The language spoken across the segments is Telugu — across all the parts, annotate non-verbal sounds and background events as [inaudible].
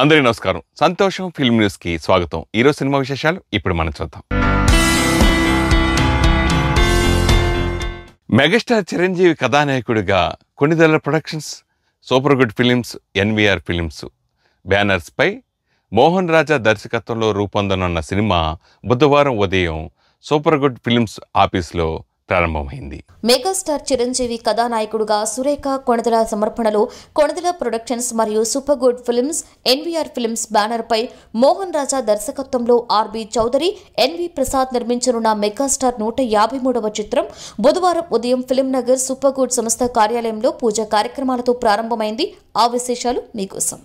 అందరి నమస్కారం సంతోషం ఫిల్మ్ న్యూస్కి స్వాగతం ఈరోజు సినిమా విశేషాలు ఇప్పుడు మనం చూద్దాం మెగాస్టార్ చిరంజీవి కథానాయకుడిగా Konidela productions super good films NVR films బ్యానర్స్పై మోహన్ రాజా దర్శకత్వంలో రూపొందనున్న సినిమా బుధవారం ఉదయం సూపర్ గుడ్ ఫిలిమ్స్ ఆఫీస్లో ప్రారంభమైంది మెగాస్టార్ చిరంజీవి కథానాయకుడుగా సురేఖ కొణదల సమర్పణలో కొణదల ప్రొడక్షన్స్ మరియు super good films NVR films పై మోహన్ రాజా దర్శకత్వంలో ఆర్బి చౌదరి ఎన్వి ప్రసాద్ నిర్మించనున్న మెగాస్టార్ నూట యాభై మూడవ చిత్రం బుధవారం ఉదయం ఫిల్మ్ నగర్ సూపర్ గుడ్ సంస్థ కార్యాలయంలో పూజా కార్యక్రమాలతో ప్రారంభమైంది ఆ విశేషాలు మీకోసం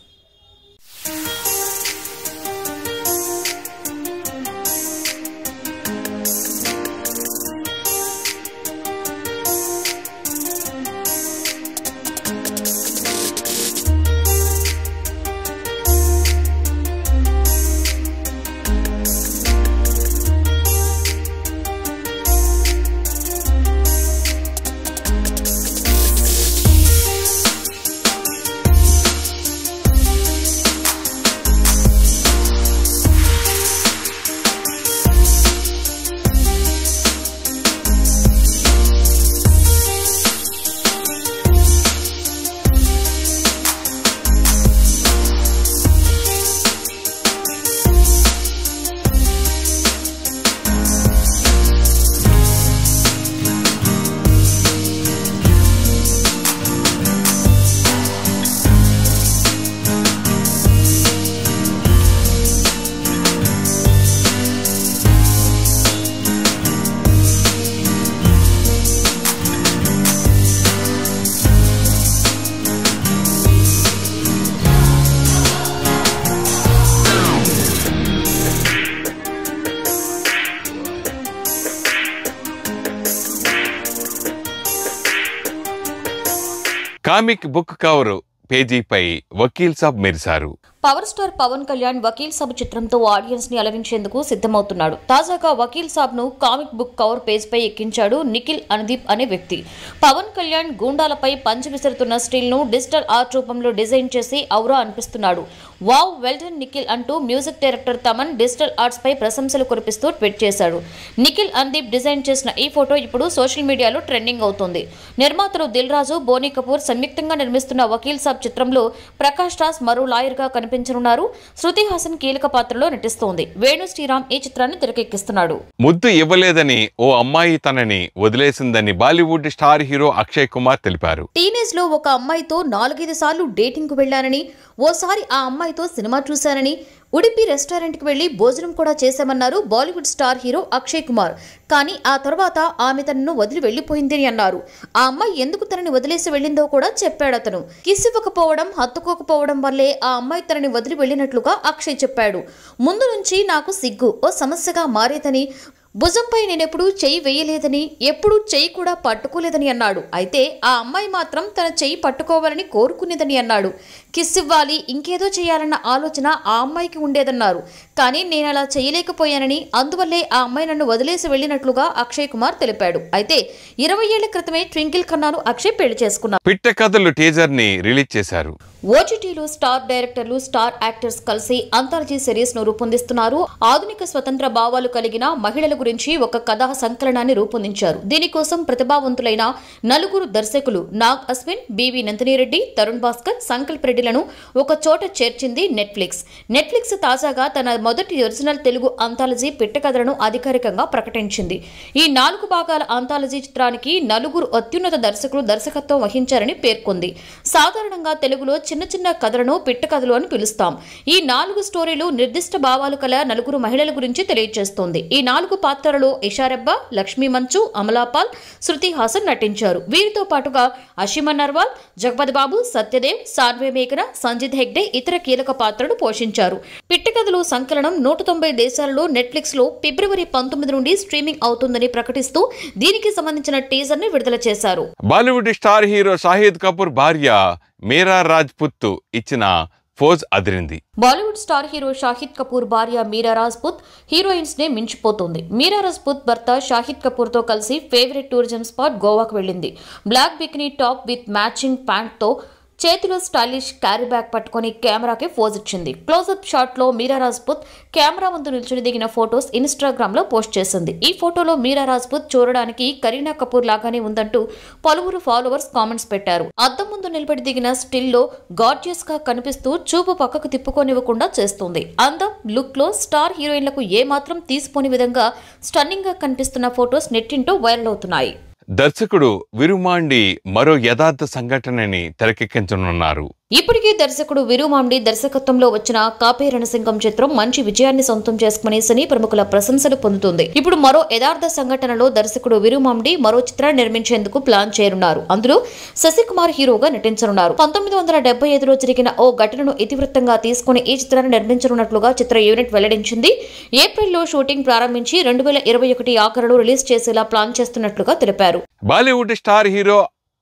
కామిక్ బుక్ కవరు పేజీపై వకీల్ సాబ్ మెరిశారు పవర్ స్టార్ పవన్ కళ్యాణ్ వకీల్ సాబ్ చిత్రంతో ఆడియన్స్ ని అలవించేందుకు సిద్ధమవుతున్నాడు తాజాగా వకీల్ సాబ్ ను కామిక్ బుక్ కవర్ పేజ్ పై ఎక్కించాడు నిఖిల్ అనుదీప్ అనే వ్యక్తి పవన్ కళ్యాణ్ గూండాలపై పంచి విసురుతున్న స్టీల్ ను డిజిటల్ ఆర్ట్ రూపంలో డిజైన్ చేసి ఔరా అనిపిస్తున్నాడు వావ్ వెల్డన్ నిఖిల్ అంటూ music director Thaman digital arts పై ప్రశంసలు కురిపిస్తూ ట్వీట్ చేశాడు నిఖిల్ అందీప్ డిజైన్ చేసిన ఈ ఫోటో ఇప్పుడు సోషల్ మీడియాలో ట్రెండింగ్ అవుతుంది నిర్మాతలు దిల్ రాజు బోనీ కపూర్ సంయుక్తంగా నిర్మిస్తున్న వకీల్ సాబ్ చిత్రంలో ప్రకాష్ రాజ్ మరో లాయర్గా కనిపించనున్నారు శృతి హాసన్ కీలక పాత్రలో నటిస్తోంది వేణు శ్రీరామ్ ఈ చిత్రాన్ని తెరకెక్కిస్తున్నాడు ముద్దు ఇవ్వలేదని ఓ అమ్మాయి తనని వదిలేసిందని Bollywood star hero Akshay Kumar తెలిపారు టీనేజ్ లో ఒక అమ్మాయితో నాలుగైదు సార్లు డేటింగ్ కు వెళ్లానని ఓసారి ఆ అమ్మాయి అమ్మాయితో సినిమా చూశానని ఉడిపి రెస్టారెంట్కి వెళ్లి భోజనం కూడా చేశామన్నారు Bollywood star hero Akshay Kumar కానీ ఆ తర్వాత ఆమె తనను వదిలి వెళ్లిపోయిందని అన్నారు ఆ అమ్మాయి ఎందుకు తనని వదిలేసి వెళ్లిందో కూడా చెప్పాడు అతను కిస్ ఇవ్వకపోవడం హత్తుకోకపోవడం వల్లే ఆ అమ్మాయి తనని వదిలి వెళ్లినట్లుగా అక్షయ్ చెప్పాడు ముందు నుంచి నాకు సిగ్గు ఓ సమస్యగా మారేదని భుజంపై నేనెప్పుడు చెయ్యి వేయలేదని ఎప్పుడూ చెయ్యి కూడా పట్టుకోలేదని అన్నాడు అయితే ఆ అమ్మాయి మాత్రం తన చెయ్యి పట్టుకోవాలని కోరుకునేదని అన్నాడు కిస్ ఇవ్వాలి ఇంకేదో చేయాలన్న ఆలోచన ఆ అమ్మాయికి ఉండేదన్నారు కానీ నేను అలా చేయలేకపోయానని అందువల్లే ఆ అమ్మాయి నన్ను వదిలేసి వెళ్ళినట్లుగా అక్షయ్ కుమార్ తెలిపాడు అయితే ఇరవై ఏళ్ల క్రితమే ట్వింకిల్ ఖన్నాను అక్షయ్ పెళ్లి చేసుకున్నారు కథలు ని రిలీజ్ చేశారు ఓటీటీలో స్టార్ డైరెక్టర్లు స్టార్ యాక్టర్స్ కలిసి అంతర్జీ సిరీస్ ను రూపొందిస్తున్నారు ఆధునిక స్వతంత్ర భావాలు కలిగిన మహిళల గురించి ఒక కథా సంకలనాన్ని రూపొందించారు దీనికోసం ప్రతిభావంతులైన నలుగురు దర్శకులు నాగ్ అశ్విన్ బివి నందినిరెడ్డి తరుణ్ భాస్కర్ సంకల్ప్ రెడ్డి కథలను ఒక చోట చేర్చింది నెట్ఫ్లిక్స్ నెట్ఫ్లిక్స్ తాజాగా తన మొదటి ఒరిజినల్ తెలుగు అంతాలజీ పిట్టకథలను అధికారికంగా ప్రకటించింది ఈ నాలుగు భాగాల అంతాలజీ చిత్రానికి నలుగురు అత్యున్నత దర్శకులు దర్శకత్వం వహించారని పేర్కొంది సాధారణంగా తెలుగులో చిన్న చిన్న కథలను పిట్టకథలు అని పిలుస్తాం ఈ నాలుగు స్టోరీలు నిర్దిష్ట భావాలు కల నలుగురు మహిళల గురించి తెలియజేస్తోంది ఈ నాలుగు పాత్రలలో ఇషారెబ్బ లక్ష్మీ మంచు అమలాపాల్ శృతి హాసన్ నటించారు వీరితో పాటుగా అషిమ నర్వాల్ జగపతి బాబు సత్యదేవ్ సాన్వే మేక చంద్రశేఖర సంజిత్ హెగ్డే ఇతర కీలక పాత్రను పోషించారు పిట్టకథలు సంకలనం నూట తొంభై నెట్ఫ్లిక్స్ నెట్ఫ్లిక్స్లో ఫిబ్రవరి పంతొమ్మిది నుండి స్ట్రీమింగ్ అవుతుందని ప్రకటిస్తూ దీనికి సంబంధించిన టీజర్ ని విడుదల చేశారు Bollywood star hero Shahid Kapoor భార్య మీరా రాజ్ ఇచ్చిన ఫోజ్ అదిరింది Bollywood star hero Shahid Kapoor భార్య మీరా రాజ్పుత్ హీరోయిన్స్ నే మించిపోతుంది మీరా రాజ్పుత్ భర్త షాహిద్ కపూర్ తో కలిసి ఫేవరెట్ టూరిజం స్పాట్ గోవాకు వెళ్ళింది black bikini top with matching pant తో చేతిలో స్టైలిష్ క్యారీ బ్యాగ్ పట్టుకుని కెమెరాకి ఫోజ్ ఇచ్చింది క్లోజప్ షాట్లో మీరా రాజ్పుత్ కెమెరా ముందు నిల్చుని దిగిన ఫొటోస్ ఇన్స్టాగ్రామ్లో పోస్ట్ చేసింది ఈ ఫోటోలో మీరా రాజ్పుత్ చూడడానికి కరీనా కపూర్ లాగానే ఉందంటూ పలువురు ఫాలోవర్స్ కామెంట్స్ పెట్టారు అద్దం ముందు నిలబడి దిగిన స్టిల్లో గార్జియస్ గా కనిపిస్తూ చూపు పక్కకు తిప్పుకోనివ్వకుండా చేస్తుంది అందం లుక్లో స్టార్ హీరోయిన్లకు ఏమాత్రం తీసిపోని విధంగా స్టన్నింగ్ గా కనిపిస్తున్న ఫొటోస్ నెట్టింటూ వైరల్ అవుతున్నాయి దర్శకుడు విరుమాండి మరో యథార్థ సంఘటనని తెరకెక్కించనున్నారు ఇప్పటికే దర్శకుడు విరుమాండి దర్శకత్వంలో వచ్చిన కాపే రణసింగం చిత్రం మంచి విజయాన్ని సొంతం చేసుకుని సినీ ప్రముఖుల ప్రశంసలు పొందుతుంది ఇప్పుడు మరో యథార్థ సంఘటనలో దర్శకుడు విరుమాండి మరో చిత్రాన్ని నిర్మించేందుకు ప్లాన్ చేయనున్నారు అందులో శశికుమార్ హీరోగా నటించనున్నారు పంతొమ్మిది వందల ఐదులో జరిగిన ఓ ఘటనను ఇతివృత్తంగా తీసుకుని ఈ చిత్రాన్ని నిర్మించనున్నట్లుగా చిత్ర యూనిట్ వెల్లడించింది ఏప్రిల్లో షూటింగ్ ప్రారంభించి రెండు వేల ఇరవై ఒకటి ఆఖరులో రిలీజ్ చేసేలా ప్లాన్ చేస్తున్నట్లుగా తెలిపారు Bollywood star hero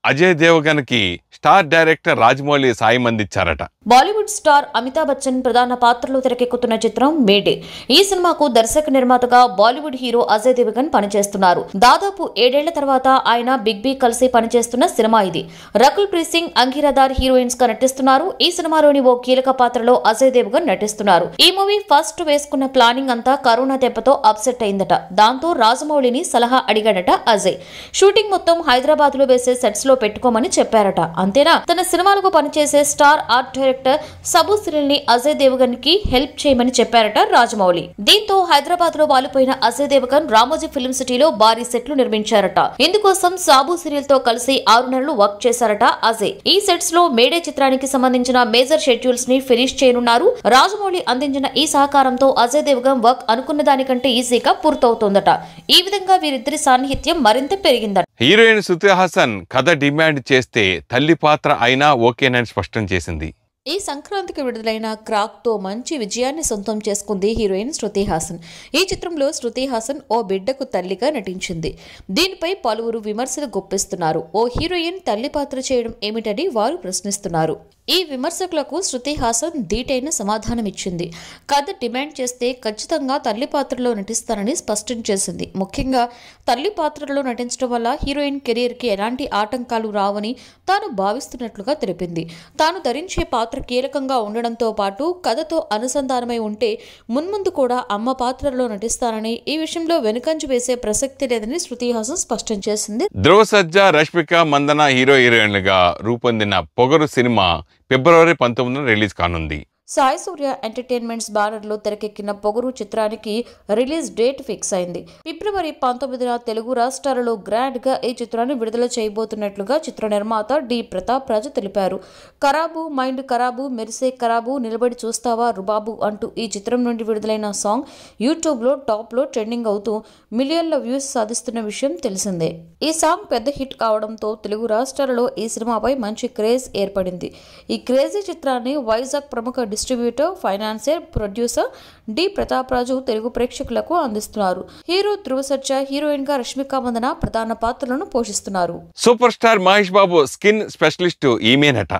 Ajay Devgn కి స్టార్ డైరెక్టర్ రాజమౌళి సాయం అందించారట బాలీవుడ్ స్టార్ అమితాబ్ బచ్చన్ ప్రధాన పాత్రలో తెరకెక్కుతున్న చిత్రం మేడే ఈ సినిమాకు దర్శక నిర్మాతగా బాలీవుడ్ హీరో అజయ్ దేవగన్ పనిచేస్తున్నారు దాదాపు ఏడేళ్ల తర్వాత ఆయన బిగ్ బి కలిసి పనిచేస్తున్న సినిమా ఇది రకుల్ ప్రీత్ సింగ్ అంగిరాదార్ హీరోయిన్స్ గా నటిస్తున్నారు ఈ సినిమాలోని ఓ కీలక పాత్రలో అజయ్ దేవగన్ నటిస్తున్నారు ఈ మూవీ ఫస్ట్ వేసుకున్న ప్లానింగ్ అంతా కరోనా దెబ్బతో అప్సెట్ అయిందట దాంతో రాజమౌళిని సలహా అడిగాడట అజయ్ షూటింగ్ మొత్తం హైదరాబాద్ లో వేసే సెట్స్ లో పెట్టుకోమని చెప్పారట అంతేనా తన సినిమాలకు పనిచేసే స్టార్ ఆర్ట్ డైరెక్టర్ సబు సిరిల్ని అజయ్ దేవగన్ కి హెల్ప్ చేయమని చెప్పారట రాజమౌళి దీంతో హైదరాబాద్ లో వాలిపోయిన అజయ్ దేవగన్ రామోజీ ఫిల్మ్ సిటీలో భారీ సెట్లు నిర్మించారట ఇందుకోసం సాబు సిరియల్ తో కలిసి ఆరు నెలలు వర్క్ చేశారట అజయ్ ఈ సెట్స్ లో మేడే చిత్రానికి సంబంధించిన మేజర్ షెడ్యూల్స్ ని ఫినిష్ చేయనున్నారు రాజమౌళి అందించిన ఈ సహకారంతో అజయ్ దేవగన్ వర్క్ అనుకున్న దానికంటే ఈజీగా పూర్తవుతోందట ఈ విధంగా వీరిద్దరి సాన్నిహిత్యం మరింత పెరిగిందట హీరోయిన్ శృతి హాసన్ కథ డిమాండ్ చేస్తే తల్లి పాత్ర అయినా ఓకేనని స్పష్టం చేసింది ఈ సంక్రాంతికి విడుదలైన క్రాక్తో మంచి విజయాన్ని సొంతం చేసుకుంది హీరోయిన్ శృతి హాసన్ ఈ చిత్రంలో శృతి హాసన్ ఓ బిడ్డకు తల్లిగా నటించింది దీనిపై పలువురు విమర్శలు గుప్పిస్తున్నారు ఓ హీరోయిన్ తల్లి పాత్ర చేయడం ఏమిటని వారు ప్రశ్నిస్తున్నారు ఈ విమర్శకులకు శృతి హాసన్ ధీటైన సమాధానమిచ్చింది కథ డిమాండ్ చేస్తే ఖచ్చితంగా తల్లి పాత్రలో నటిస్తానని స్పష్టం చేసింది ముఖ్యంగా తల్లి పాత్రలో నటించడం వల్ల హీరోయిన్ కెరీర్కి ఎలాంటి ఆటంకాలు రావని తాను భావిస్తున్నట్లుగా తెలిపింది తాను ధరించే పాత్ర కీలకంగా ఉండడంతో పాటు కథతో అనుసంధానమై ఉంటే మున్ముందు కూడా అమ్మ పాత్రలో నటిస్తానని ఈ విషయంలో వెనుకంజ వేసే ప్రసక్తి లేదని శృతి హాసన్ స్పష్టం చేసింది ధ్రువ సజ్జ రష్మిక మందన హీరో హీరోయిన్లుగా రూపొందిన పొగరు సినిమా ఫిబ్రవరి పంతొమ్మిదిన రిలీజ్ కానుంది సాయి సూర్య ఎంటర్టైన్మెంట్స్ బ్యానర్లో తెరకెక్కిన పొగరు చిత్రానికి రిలీజ్ డేట్ ఫిక్స్ అయింది ఫిబ్రవరి పంతొమ్మిదిన తెలుగు రాష్ట్రాలలో గ్రాండ్ గా ఈ చిత్రాన్ని విడుదల చేయబోతున్నట్లుగా చిత్ర నిర్మాత డి ప్రతాప్ రాజు తెలిపారు ఖరాబు మైండ్ ఖరాబు మెరిసే ఖరాబు నిలబడి చూస్తావా రుబాబు అంటూ ఈ చిత్రం నుండి విడుదలైన సాంగ్ యూట్యూబ్లో టాప్లో ట్రెండింగ్ అవుతూ మిలియన్ల వ్యూస్ సాధిస్తున్న విషయం తెలిసిందే ఈ సాంగ్ పెద్ద హిట్ కావడంతో తెలుగు రాష్ట్రాలలో ఈ సినిమాపై మంచి క్రేజ్ ఏర్పడింది ఈ క్రేజీ చిత్రాన్ని వైజాగ్ ప్రముఖ distributor financier producer D Prataparaju Telugu ప్రేక్షకులకు అందిస్తున్నారు హీరో ధ్రువ సత్య హీరోయిన్ గా రష్మిక మందన ప్రధాన పాత్రలను పోషిస్తున్నారు super star Mahesh Babu skin specialist ఈమెనట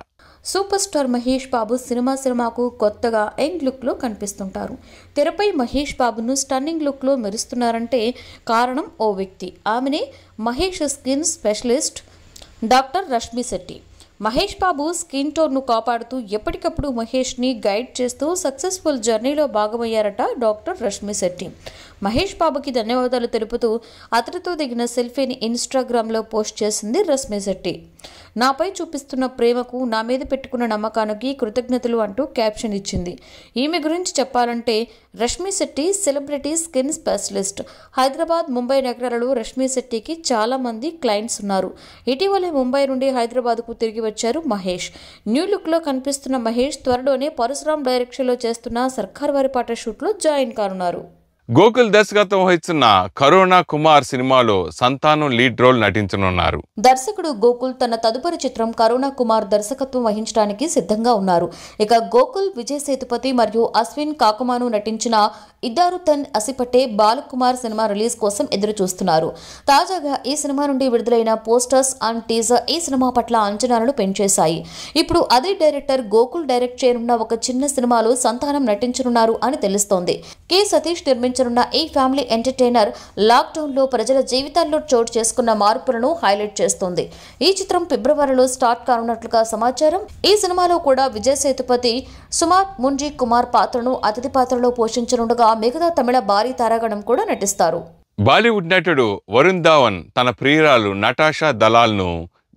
సూపర్ స్టార్ మహేష్ బాబు సినిమా సినిమాకు కొత్తగా యంగ్ లుక్లో కనిపిస్తుంటారు తెరపై మహేష్ బాబును స్టన్నింగ్ లుక్లో మెరుస్తున్నారంటే కారణం ఓ వ్యక్తి ఆమెనే Mahesh skin specialist doctor Rashmi Shetty Mahesh Babu skin టోన్ను కాపాడుతూ ఎప్పటికప్పుడు మహేష్ని గైడ్ చేస్తూ సక్సెస్ఫుల్ జర్నీలో భాగమయ్యారట డాక్టర్ రష్మి శెట్టి మహేష్ బాబుకి ధన్యవాదాలు తెలుపుతూ అతడితో దిగిన సెల్ఫీని ఇన్స్టాగ్రామ్లో పోస్ట్ చేసింది రశ్మిశెట్టి నాపై చూపిస్తున్న ప్రేమకు నా మీద పెట్టుకున్న నమ్మకానికి కృతజ్ఞతలు అంటూ క్యాప్షన్ ఇచ్చింది ఈమె గురించి చెప్పాలంటే Rashmi Shetty celebrity skin specialist Hyderabad Mumbai నగరాలలో రష్మి శెట్టికి చాలామంది క్లయింట్స్ ఉన్నారు ఇటీవలే ముంబై నుండి హైదరాబాద్కు తిరిగి వచ్చారు మహేష్ న్యూ లుక్లో కనిపిస్తున్న మహేష్ త్వరలోనే పరశురామ్ డైరెక్షన్లో చేస్తున్న సర్కార్ వారి పాట షూట్లో జాయిన్ కానున్నారు గోకుల్ దర్శకత్వం వహిస్తున్న కరోనా కుమార్ సినిమాలో సంతానం లీడ్ రోల్ నటించనున్నారు దర్శకుడు గోకుల్ తన తదుపరి చిత్రం కరోనా కుమార్ దర్శకత్వం వహించడానికి సిద్ధంగా ఉన్నారు ఇక గోకుల్ విజయ్ సేతుపతి మరియు అశ్విన్ కాకుమాను నటించిన ఇద్దారు తన్ అసిపటే బాలకుమార్ సినిమా రిలీజ్ కోసం ఎదురు చూస్తున్నారు తాజాగా ఈ సినిమా నుండి విడుదలైన పోస్టర్స్ అండ్ టీజర్ ఈ సినిమా పట్ల అంచనాలను పెంచేశాయి ఇప్పుడు అదే డైరెక్టర్ గోకుల్ డైరెక్ట్ చేయనున్న ఒక చిన్న సినిమాలో సంతానం నటించనున్నారు అని తెలుస్తోంది కె సతీష్ నిర్మించిన చేస్తున్న ఈ ఫ్యామిలీ ఎంటర్టైనర్ లాక్డౌన్లో ప్రజల జీవితాల్లో చోటు చేసుకున్న మార్పులను హైలైట్ చేస్తుంది ఈ చిత్రం ఫిబ్రవరిలో స్టార్ట్ కానున్నట్లుగా సమాచారం ఈ సినిమాలో కూడా విజయ్ సేతుపతి సుమార్ మున్జీ కుమార్ పాత్రను అతిథి పాత్రలో పోషించనుండగా మిగతా తమిళ భారీ తారాగణం కూడా నటిస్తారు బాలీవుడ్ నటుడు వరుణ్ ధావన్ తన ప్రియురాలు నటాషా దలాల్ను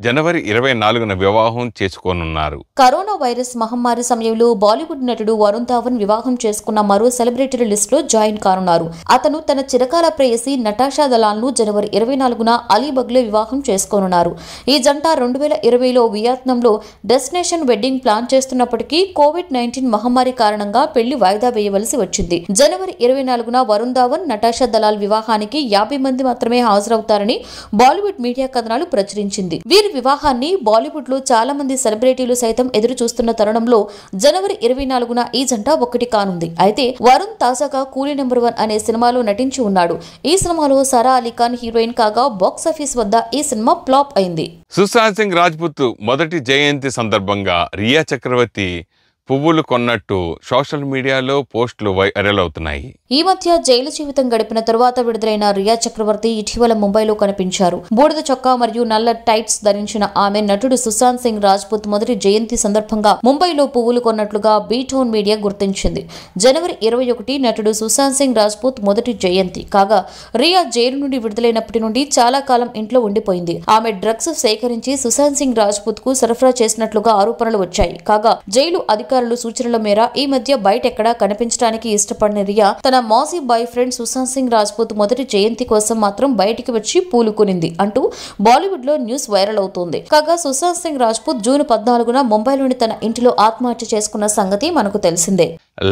జనవరి ఇరవై నాలుగున వివాహం చేసుకోనున్నారు కరోనా వైరస్ మహమ్మారి సమయంలో బాలీవుడ్ నటుడు వరుణ్ ధావన్ వివాహం చేసుకున్న మరో సెలబ్రిటీల లిస్ట్ లో జాయిన్ కానున్నారు అతను తన చిరకాల ప్రేయసి నటాషా దలాల్ ను జనవరి ఇరవై నాలుగున అలీబగ్ లో వివాహం చేసుకోనున్నారు ఈ జంట రెండు వేల ఇరవైలో వియత్నంలో డెస్టినేషన్ వెడ్డింగ్ ప్లాన్ చేస్తున్నప్పటికీ కోవిడ్ నైన్టీన్ మహమ్మారి కారణంగా పెళ్లి వాయిదా వేయవలసి వచ్చింది జనవరి ఇరవై నాలుగున వరుణ్ ధావన్ నటాషా దలాల్ వివాహానికి యాభై మంది మాత్రమే హాజరవుతారని బాలీవుడ్ మీడియా కథనాలు ప్రచురించింది వీరి వివాహాన్ని బాలీవుడ్లో చాలా మంది సెలబ్రిటీలు సైతం ఎదురు చూస్తున్న తరుణంలో జనవరి ఇరవై నాలుగున ఈ జంట ఒక్కటి కానుంది అయితే వరుణ్ తాజాగా కూలీ నెంబర్ వన్ అనే సినిమాలో నటించి ఉన్నాడు ఈ సినిమాలో సారా అలీ ఖాన్ హీరోయిన్ కాగా బాక్సాఫీస్ వద్ద ఈ సినిమా ఫ్లాప్ అయింది సుశాంత్ సింగ్ రాజ్పుత్ మొదటి జయంతి సందర్భంగా రియా చక్రవర్తి పువ్వులు కొన్నట్టు సోషల్ మీడియాలో పోస్టులు వైరల్ అవుతున్నాయి ఈ మధ్య జైలు జీవితం గడిపిన తరువాత విడుదలైన రియా చక్రవర్తి ఇటీవల ముంబైలో కనిపించారు బూడిద చొక్కా మరియు నల్ల టైట్స్ ధరించిన ఆమె నటుడు సుశాంత్ సింగ్ రాజ్పుత్ మొదటి జయంతి సందర్భంగా ముంబైలో పువ్వులు కొన్నట్లుగా బీటౌన్ మీడియా గుర్తించింది జనవరి ఇరవై ఒకటి నటుడు సుశాంత్ సింగ్ రాజ్పుత్ మొదటి జయంతి కాగా రియా జైలు నుండి విడుదలైనప్పటి నుండి చాలా కాలం ఇంట్లో ఉండిపోయింది ఆమె డ్రగ్స్ సేకరించి సుశాంత్ సింగ్ రాజ్పుత్ కు సరఫరా చేసినట్లుగా ఆరోపణలు వచ్చాయి కాగా జైలు అధికారులు అధికారులు సూచనల మేర ఈ మధ్య బయట ఎక్కడా కనిపించడానికి ఇష్టపడిన రియా తన మాజీ బాయ్ ఫ్రెండ్ సుశాంత్ సింగ్ రాజ్పూత్ మొదటి జయంతి కోసం మాత్రం బయటికి వచ్చి పూలుకునింది అంటూ బాలీవుడ్ లో న్యూస్ వైరల్ అవుతోంది కాగా సుశాంత్ సింగ్ రాజ్పూత్ జూన్ పద్నాలుగున ముంబైలోని తన ఇంటిలో ఆత్మహత్య చేసుకున్న సంగతి మనకు తెలిసిందే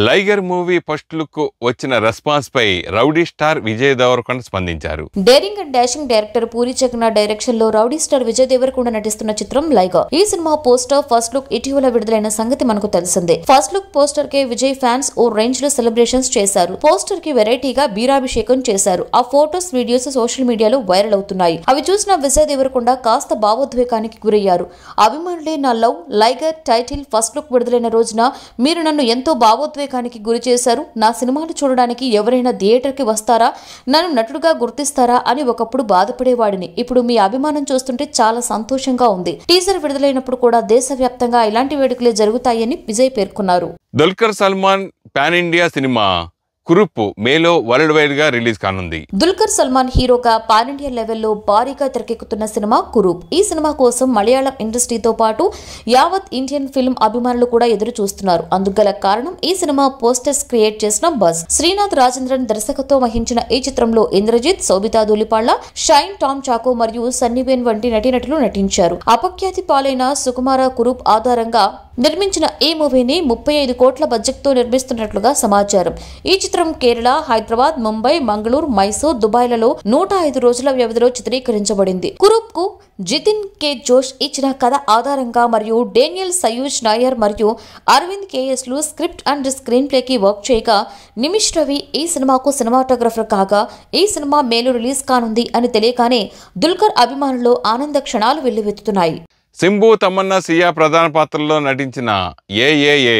లైగర్ మూవీ ఫస్ట్ లుక్ వచ్చిన రెస్పాన్స్ పై రౌడీ స్టార్ విజయ్ దేవరకొండ స్పందించారు daring and dashing director Puri Jagannadh direction లో రౌడీ స్టార్ విజయ్ దేవరకొండ నటిస్తున్న చిత్రం లైగర్ ఈ సినిమా పోస్టర్ ఫస్ట్ లుక్ ఇటీవల విడుదలైన సంగతి మనకు తెలిసిందే ఫస్ట్ లుక్ పోస్టర్ కి విజయ్ ఫ్యాన్స్ ఓ రేంజ్ లో సెలబ్రేషన్స్ చేశారు పోస్టర్ కి వెరైటీగా బీరాభిషేకం చేశారు ఆ ఫోటోస్ వీడియోస్ సోషల్ మీడియాలో వైరల్ అవుతున్నాయి అవి చూసిన విజయ్ దేవరకొండ కాస్త భావోద్వేగానికి గురయ్యారు అభిమానులే నా love Liger title first look విడుదలైన రోజున మీరు నన్ను ఎంతో భావోద్వేగ భావోద్వేగానికి గురి చేశారు నా సినిమాలు చూడడానికి ఎవరైనా థియేటర్కి వస్తారా నన్ను నటుడుగా గుర్తిస్తారా అని ఒకప్పుడు బాధపడేవాడిని ఇప్పుడు మీ అభిమానం చూస్తుంటే చాలా సంతోషంగా ఉంది టీజర్ విడుదలైనప్పుడు కూడా దేశవ్యాప్తంగా ఇలాంటి వేడుకలే జరుగుతాయని విజయ్ పేర్కొన్నారు దుల్కర్ సల్మాన్ పాన్ ఇండియా సినిమా కురుపు మేలో వరల్డ్ వైడ్ గా రిలీజ్ కానుంది దుల్కర్ సల్మాన్ హీరోగా పాన్ ఇండియా లెవెల్లో భారీగా తెరకెక్కుతున్న సినిమా కురూప్ ఈ సినిమా కోసం మలయాళం ఇండస్ట్రీతో పాటు యావత్ ఇండియన్ ఫిల్మ్ అభిమానులు కూడా ఎదురు చూస్తున్నారు అందుగల కారణం ఈ సినిమా పోస్టర్స్ క్రియేట్ చేసిన బస్ శ్రీనాథ్ రాజేంద్రన్ దర్శకత్వం వహించిన ఈ చిత్రంలో ఇంద్రజిత్ సోబితా దూలిపాళ్ల షైన్ టామ్ చాకో మరియు సన్నీబేన్ వంటి నటీనటులు నటించారు అపఖ్యాతి పాలైన సుకుమార కురూప్ ఆధారంగా నిర్మించిన ఈ మూవీని ముప్పై ఐదు కోట్ల బడ్జెట్ తో నిర్మిస్తున్నట్లుగా సమాచారం ఈ చిత్రం కేరళ హైదరాబాద్ ముంబై మంగళూరు మైసూర్ దుబాయ్లలో నూట ఐదు రోజుల వ్యవధిలో చిత్రీకరించబడింది కురూప్ కు జితిన్ కే జోష్ ఇచ్చిన కథ ఆధారంగా మరియు డేనియల్ సయూజ్ నాయర్ మరియు అరవింద్ కేఎస్ లు స్క్రిప్ట్ అండ్ స్క్రీన్ కి వర్క్ చేయగా నిమిష్ రవి ఈ సినిమాకు సినిమాటోగ్రఫర్ కాగా ఈ సినిమా మేలు రిలీజ్ కానుంది అని తెలియగానే దుల్కర్ అభిమానులు ఆనంద క్షణాలు వెల్లువెత్తుతున్నాయి సింబు తమన్నా సియా ప్రధాన పాత్రల్లో నటించిన AAA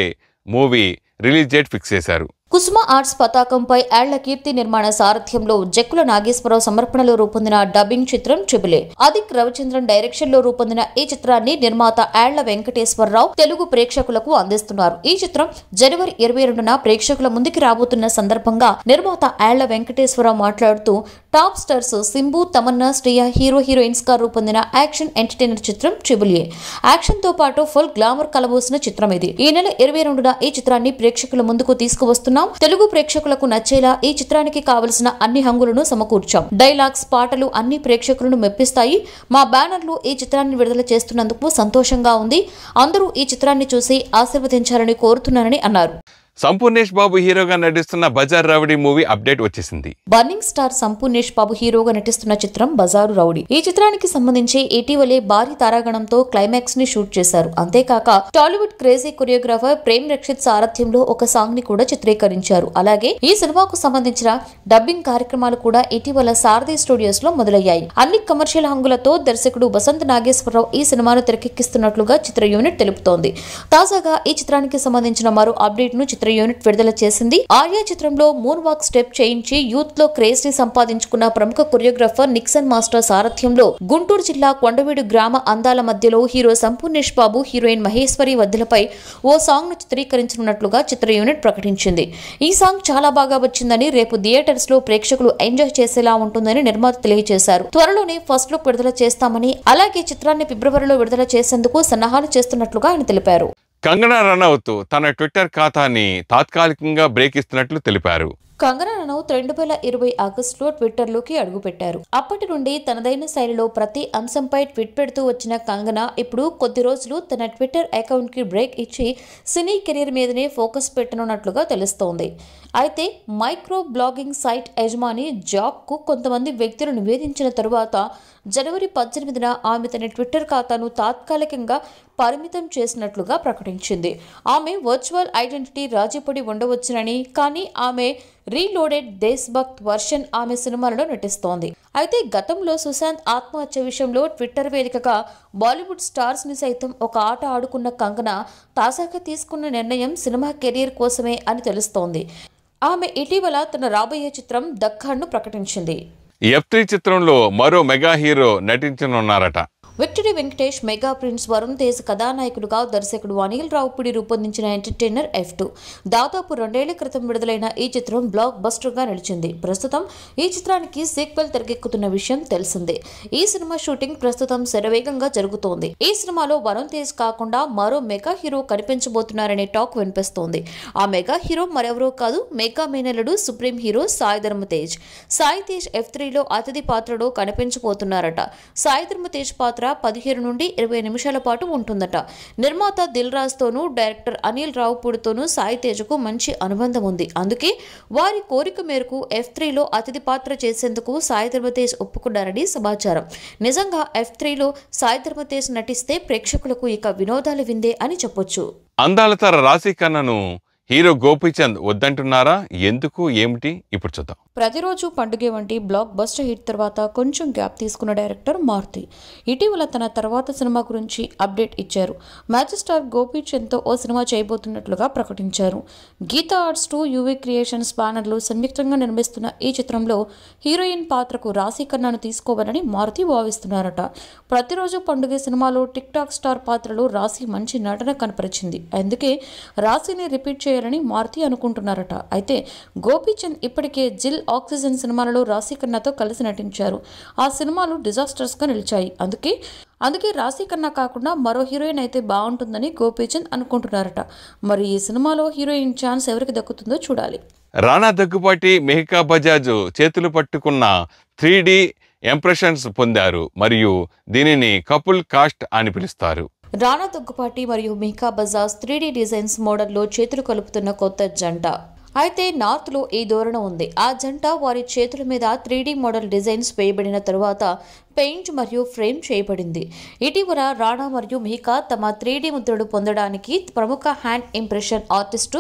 movie release date fix చేశారు కుసుమ ఆర్ట్స్ పతాకంపై ఏళ్ల కీర్తి నిర్మాణ సారథ్యంలో జక్కుల నాగేశ్వరరావు సమర్పణలో రూపొందిన డబ్బింగ్ చిత్రం ట్రిబులే అదిక్ రవిచంద్రన్ డైరెక్షన్ లో రూపొందిన ఈ చిత్రాన్ని నిర్మాత ఏళ్ల వెంకటేశ్వరరావు తెలుగు ప్రేక్షకులకు అందిస్తున్నారు ఈ చిత్రం జనవరి ఇరవై రెండున ప్రేక్షకుల ముందుకి రాబోతున్న సందర్భంగా నిర్మాత ఏళ్ల వెంకటేశ్వరరావు మాట్లాడుతూ top stars Simbu Tamannaah Shriya hero heroines గా రూపొందిన యాక్షన్ ఎంటర్టైనర్ చిత్రం ట్రిబులే యాక్షన్ తో పాటు ఫుల్ గ్లామర్ కలబోసిన చిత్రం ఇది ఈ నెల ఇరవై రెండున ఈ చిత్రాన్ని ప్రేక్షకుల ముందుకు తీసుకువస్తున్న చేస్తున్నాం తెలుగు ప్రేక్షకులకు నచ్చేలా ఈ చిత్రానికి కావలసిన అన్ని హంగులను సమకూర్చాం డైలాగ్స్ పాటలు అన్ని ప్రేక్షకులను మెప్పిస్తాయి మా బ్యానర్లు ఈ చిత్రాన్ని విడుదల చేస్తున్నందుకు సంతోషంగా ఉంది అందరూ ఈ చిత్రాన్ని చూసి ఆశీర్వదించాలని కోరుతున్నానని అన్నారు సంపూర్ణేష్ బాబు హీరోగా నటిస్తున్న బజార్ రౌడీ మూవీ అప్డేట్ వచ్చేసింది బర్నింగ్ స్టార్ సంపూర్ణేష్ బాబు హీరోగా నటిస్తున్న చిత్రం బజారు రౌడీ ఈ చిత్రానికి సంబంధించి ఇటీవలే భారీ తారాగణంతో క్లైమాక్స్ ని షూట్ చేశారు అంతేకాక Tollywood crazy choreographer Prem Rakshith సారథ్యంలో ఒక సాంగ్ ని కూడా చిత్రీకరించారు అలాగే ఈ సినిమాకు సంబంధించిన డబ్బింగ్ కార్యక్రమాలు కూడా ఇటీవల సారథి స్టూడియోస్ లో మొదలయ్యాయి అన్ని కమర్షియల్ హంగులతో దర్శకుడు వసంత్ నాగేశ్వరరావు ఈ సినిమాను తెరకెక్కిస్తున్నట్లుగా చిత్ర యూనిట్ తెలుపుతోంది తాజాగా ఈ చిత్రానికి సంబంధించిన మరో అప్డేట్ ను చిత్ర యూనిట్ విడుదల చేసింది ఆర్యా చిత్రంలో మూన్ వాక్ స్టెప్ చేయించి యూత్ లో క్రేజ్ ని సంపాదించుకున్న ప్రముఖ కొరియోగ్రాఫర్ నిక్సన్ మాస్టర్ సారథ్యంలో గుంటూరు జిల్లా కొండవీడు గ్రామ అందాల మధ్యలో హీరో సంపూర్ణేష్ బాబు హీరోయిన్ మహేశ్వరి వద్దలపై ఓ సాంగ్ ను చిత్రీకరించనున్నట్లుగా చిత్ర యూనిట్ ప్రకటించింది ఈ సాంగ్ చాలా బాగా వచ్చిందని రేపు థియేటర్స్ లో ప్రేక్షకులు ఎంజాయ్ చేసేలా ఉంటుందని నిర్మాత తెలియజేశారు త్వరలోనే ఫస్ట్ లుక్ విడుదల చేస్తామని అలాగే చిత్రాన్ని ఫిబ్రవరిలో విడుదల చేసేందుకు సన్నాహాలు చేస్తున్నట్లుగా ఆయన తెలిపారు కంగనా రనౌత్ తన ట్విట్టర్ ఖాతాని తాత్కాలికంగా బ్రేక్ ఇస్తున్నట్లు తెలిపారు కంగనా రనౌత్ రెండు వేల ఇరవై ఆగస్టులో ట్విట్టర్లోకి అడుగుపెట్టారు అప్పటి నుండి తనదైన శైలిలో ప్రతి అంశంపై ట్వీట్ పెడుతూ వచ్చిన కంగనా ఇప్పుడు కొద్ది రోజులు తన ట్విట్టర్ అకౌంట్కి బ్రేక్ ఇచ్చి సినీ కెరీర్ మీదనే ఫోకస్ పెట్టనున్నట్లుగా తెలుస్తోంది అయితే మైక్రో బ్లాగింగ్ సైట్ యజమాని జాబ్కు కొంతమంది వ్యక్తులు నివేదించిన తరువాత జనవరి పద్దెనిమిదిన ఆమె తన ట్విట్టర్ ఖాతాను తాత్కాలికంగా పరిమితం చేసినట్లుగా ప్రకటించింది ఆమె వర్చువల్ ఐడెంటిటీ రాజీపడి ఉండవచ్చునని కానీ ఆమె రీలోడెడ్ దేశ్భక్త్ వర్షన్ ఆమె సినిమాలలో నటిస్తోంది అయితే గతంలో సుశాంత్ ఆత్మహత్య విషయంలో ట్విట్టర్ వేదికగా బాలీవుడ్ స్టార్స్ ని సైతం ఒక ఆట ఆడుకున్న కంగన తాజాగా తీసుకున్న నిర్ణయం సినిమా కెరీర్ కోసమే అని తెలుస్తోంది ఆమె ఇటీవల తన రాబోయే చిత్రం దక్కాను ప్రకటించింది ఎఫ్ త్రీ చిత్రంలో మరో మెగా హీరో నటించనున్నారట victory Venkatesh mega prince Varun Tej కథానాయకుడుగా దర్శకుడు అనిల్ రావుపుడి రూపొందించిన ఎంటర్టైనర్ ఎఫ్ టూ దాదాపు రెండేళ్ల క్రితం విడుదలైన ఈ చిత్రం బ్లాక్ బస్టర్గా నిలిచింది ప్రస్తుతం ఈ చిత్రానికి సీక్వెల్ తెరకెక్కుతున్న విషయం తెలిసిందే ఈ సినిమా షూటింగ్ ప్రస్తుతం శరవేగంగా జరుగుతోంది ఈ సినిమాలో వరుణ్ తేజ్ కాకుండా మరో మెగా హీరో కనిపించబోతున్నారనే టాక్ వినిపిస్తోంది ఆ మెగా హీరో మరెవరో కాదు మెగా మేనలుడు supreme hero Sai Dharam Tej Sai Tej F త్రీలో అతిథి పాత్రలో కనిపించబోతున్నారట సాయి ధర్మ తేజ్ పాత్ర దగ్గర పదిహేను నుండి ఇరవై నిమిషాల పాటు ఉంటుందట నిర్మాత దిల్ రాజ్తోనూ డైరెక్టర్ అనిల్ రావుపూడితోనూ సాయి తేజకు మంచి అనుబంధం ఉంది అందుకే వారి కోరిక మేరకు ఎఫ్ త్రీలో అతిథి పాత్ర చేసేందుకు సాయి ధర్మతేజ్ ఒప్పుకున్నారని సమాచారం నిజంగా ఎఫ్ త్రీలో సాయి ధర్మతేజ్ నటిస్తే ప్రేక్షకులకు ఇక వినోదాలు విందే అని చెప్పొచ్చు అందాలతర రాశి కన్నను హీరో గోపీచంద్ వద్దంటున్నారా ఎందుకు ఏమిటి ఇప్పుడు చూద్దాం ప్రతిరోజు పండుగే వంటి బ్లాక్ బస్టర్ హిట్ తర్వాత కొంచెం గ్యాప్ తీసుకున్న డైరెక్టర్ మారుతి ఇటీవల తన తర్వాత సినిమా గురించి అప్డేట్ ఇచ్చారు మ్యాజిస్టార్ గోపీచంద్తో ఓ సినిమా చేయబోతున్నట్లుగా ప్రకటించారు Geetha arts two UV creations బ్యానర్లు సంయుక్తంగా నిర్మిస్తున్న ఈ చిత్రంలో హీరోయిన్ పాత్రకు రాశీ ఖన్నాను తీసుకోవాలని మారుతి భావిస్తున్నారట ప్రతిరోజు పండుగే సినిమాలో టిక్ టాక్ స్టార్ పాత్రలో రాశి మంచి నటన కనపరిచింది అందుకే రాశిని రిపీట్ చేయాలని మారుతి అనుకుంటున్నారట అయితే గోపీచంద్ ఇప్పటికే జిల్ ఆక్సిజన్ సినిమాలలో రాశీ ఖన్నాతో కలిసి నటించారు ఆ సినిమాలు డిజాస్టర్స్గా నిలిచాయి అందుకే అందుకే రాశీ కన్నా కాకుండా మరో హీరోయిన్ అయితే బాగుంటుందని గోపీచంద్ అనుకుంటున్నారట మరి ఈ సినిమాలో హీరోయిన్ ఛాన్స్ ఎవరికి దక్కుతుందో చూడాలి రాణా దగ్గుబాటి మెహికా బజాజ్ చేతులు పట్టుకున్న త్రీ డి ఎంప్రెషన్స్ పొందారు మరియు దీనిని కపుల్ కాస్ట్ అని పిలుస్తారు రాణా దగ్గుపాటి మరియు మిహకా బజాజ్ త్రీ డిజైన్స్ మోడల్లో చేతులు కలుపుతున్న కొత్త జంట అయితే నార్త్లో ఈ ధోరణ ఉంది ఆ జంట వారి చేతుల మీద త్రీడీ మోడల్ డిజైన్స్ వేయబడిన తరువాత పెయింట్ మరియు ఫ్రేమ్ చేయబడింది ఇటీవల రాణా మరియు మిహికా తమ డి ముద్రలు పొందడానికి ప్రముఖ హ్యాండ్ ఇంప్రెషన్ ఆర్టిస్టు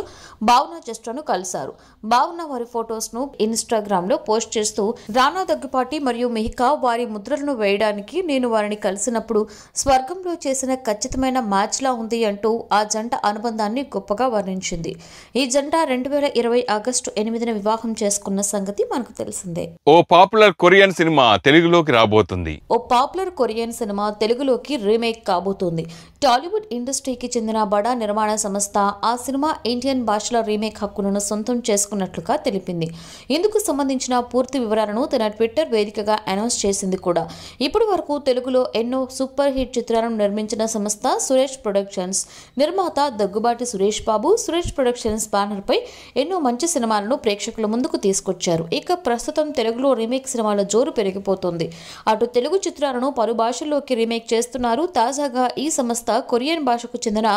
భావన జస్ట్రాను కలిశారు భావన వారి ఫొటోస్ను ఇన్స్టాగ్రామ్లో పోస్ట్ చేస్తూ రాణా దగ్గుపాటి మరియు మిహికా వారి ముద్రలను వేయడానికి నేను వారిని కలిసినప్పుడు స్వర్గంలో చేసిన ఖచ్చితమైన మ్యాచ్లా ఉంది అంటూ ఆ జంట అనుబంధాన్ని గొప్పగా వర్ణించింది ఈ జంట రెండు వేల ఇరవై ఆగస్టు ఎనిమిదిన వివాహం చేసుకున్న సంగతి మనకు తెలిసిందే ఓ పాపులర్ కొరియన్ సినిమా తెలుగులోకి రాబోతుంది ఉంది ఓ పాపులర్ కొరియన్ సినిమా తెలుగులోకి రీమేక్ కాబోతోంది టాలీవుడ్ ఇండస్ట్రీకి చెందిన బడా నిర్మాణ సంస్థ ఆ సినిమా ఇండియన్ భాషలో రీమేక్ హక్కులను సొంతం చేసుకున్నట్లుగా తెలిపింది ఇందుకు సంబంధించిన పూర్తి వివరాలను తన ట్విట్టర్ వేదికగా అనౌన్స్ చేసింది కూడా ఇప్పటి వరకు తెలుగులో ఎన్నో సూపర్ హిట్ చిత్రాలను నిర్మించిన సంస్థ సురేష్ ప్రొడక్షన్స్ నిర్మాత దగ్గుబాటి సురేష్ బాబు సురేష్ ప్రొడక్షన్స్ బ్యానర్పై ఎన్నో మంచి సినిమాలను ప్రేక్షకుల ముందుకు తీసుకొచ్చారు ఇక ప్రస్తుతం తెలుగులో రీమేక్ సినిమాల జోరు పెరిగిపోతుంది అటు తెలుగు చిత్రాలను పలు భాషల్లోకి రీమేక్ చేస్తున్నారు తాజాగా ఈ సంస్థ కొరియన్ భాషకు చెందిన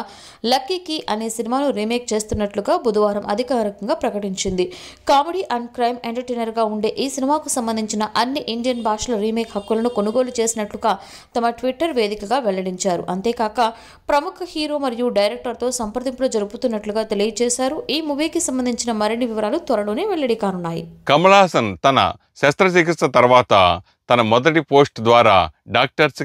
లక్కీకి అనే సినిమాను రీమేక్ చేస్తున్నట్లుగా బుధవారం అధికారికంగా ప్రకటించింది కామెడీ అండ్ క్రైమ్ ఎంటర్టైనర్గా ఉండే ఈ సినిమాకు సంబంధించిన అన్ని ఇండియన్ భాషల రీమేక్ హక్కులను కొనుగోలు చేసినట్లుగా తమ ట్విట్టర్ వేదికగా వెల్లడించారు అంతేకాక ప్రముఖ హీరో మరియు డైరెక్టర్తో సంప్రదింపులు జరుపుతున్నట్లుగా తెలియజేశారు ఈ మూవీకి సంబంధించిన మరిన్ని వివరాలు త్వరలోనే వెల్లడి కానున్నాయి కమలాసన్ తన శస్త్రచికిత్స తర్వాత తన మొదటి పోస్ట్ ద్వారా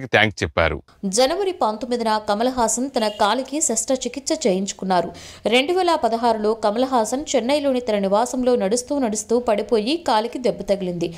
కి థ్యాంక్ చెప్పారు జనవరి పంతొమ్మిదిన కమల్ హాసన్ తన కాలికి శస్త్రచికిత్స చేయించుకున్నారు రెండు వేల పదహారులో కమల్ హాసన్ చెన్నైలోని తన నివాసంలో నడుస్తూ నడుస్తూ పడిపోయి కాలికి దెబ్బ తగిలింది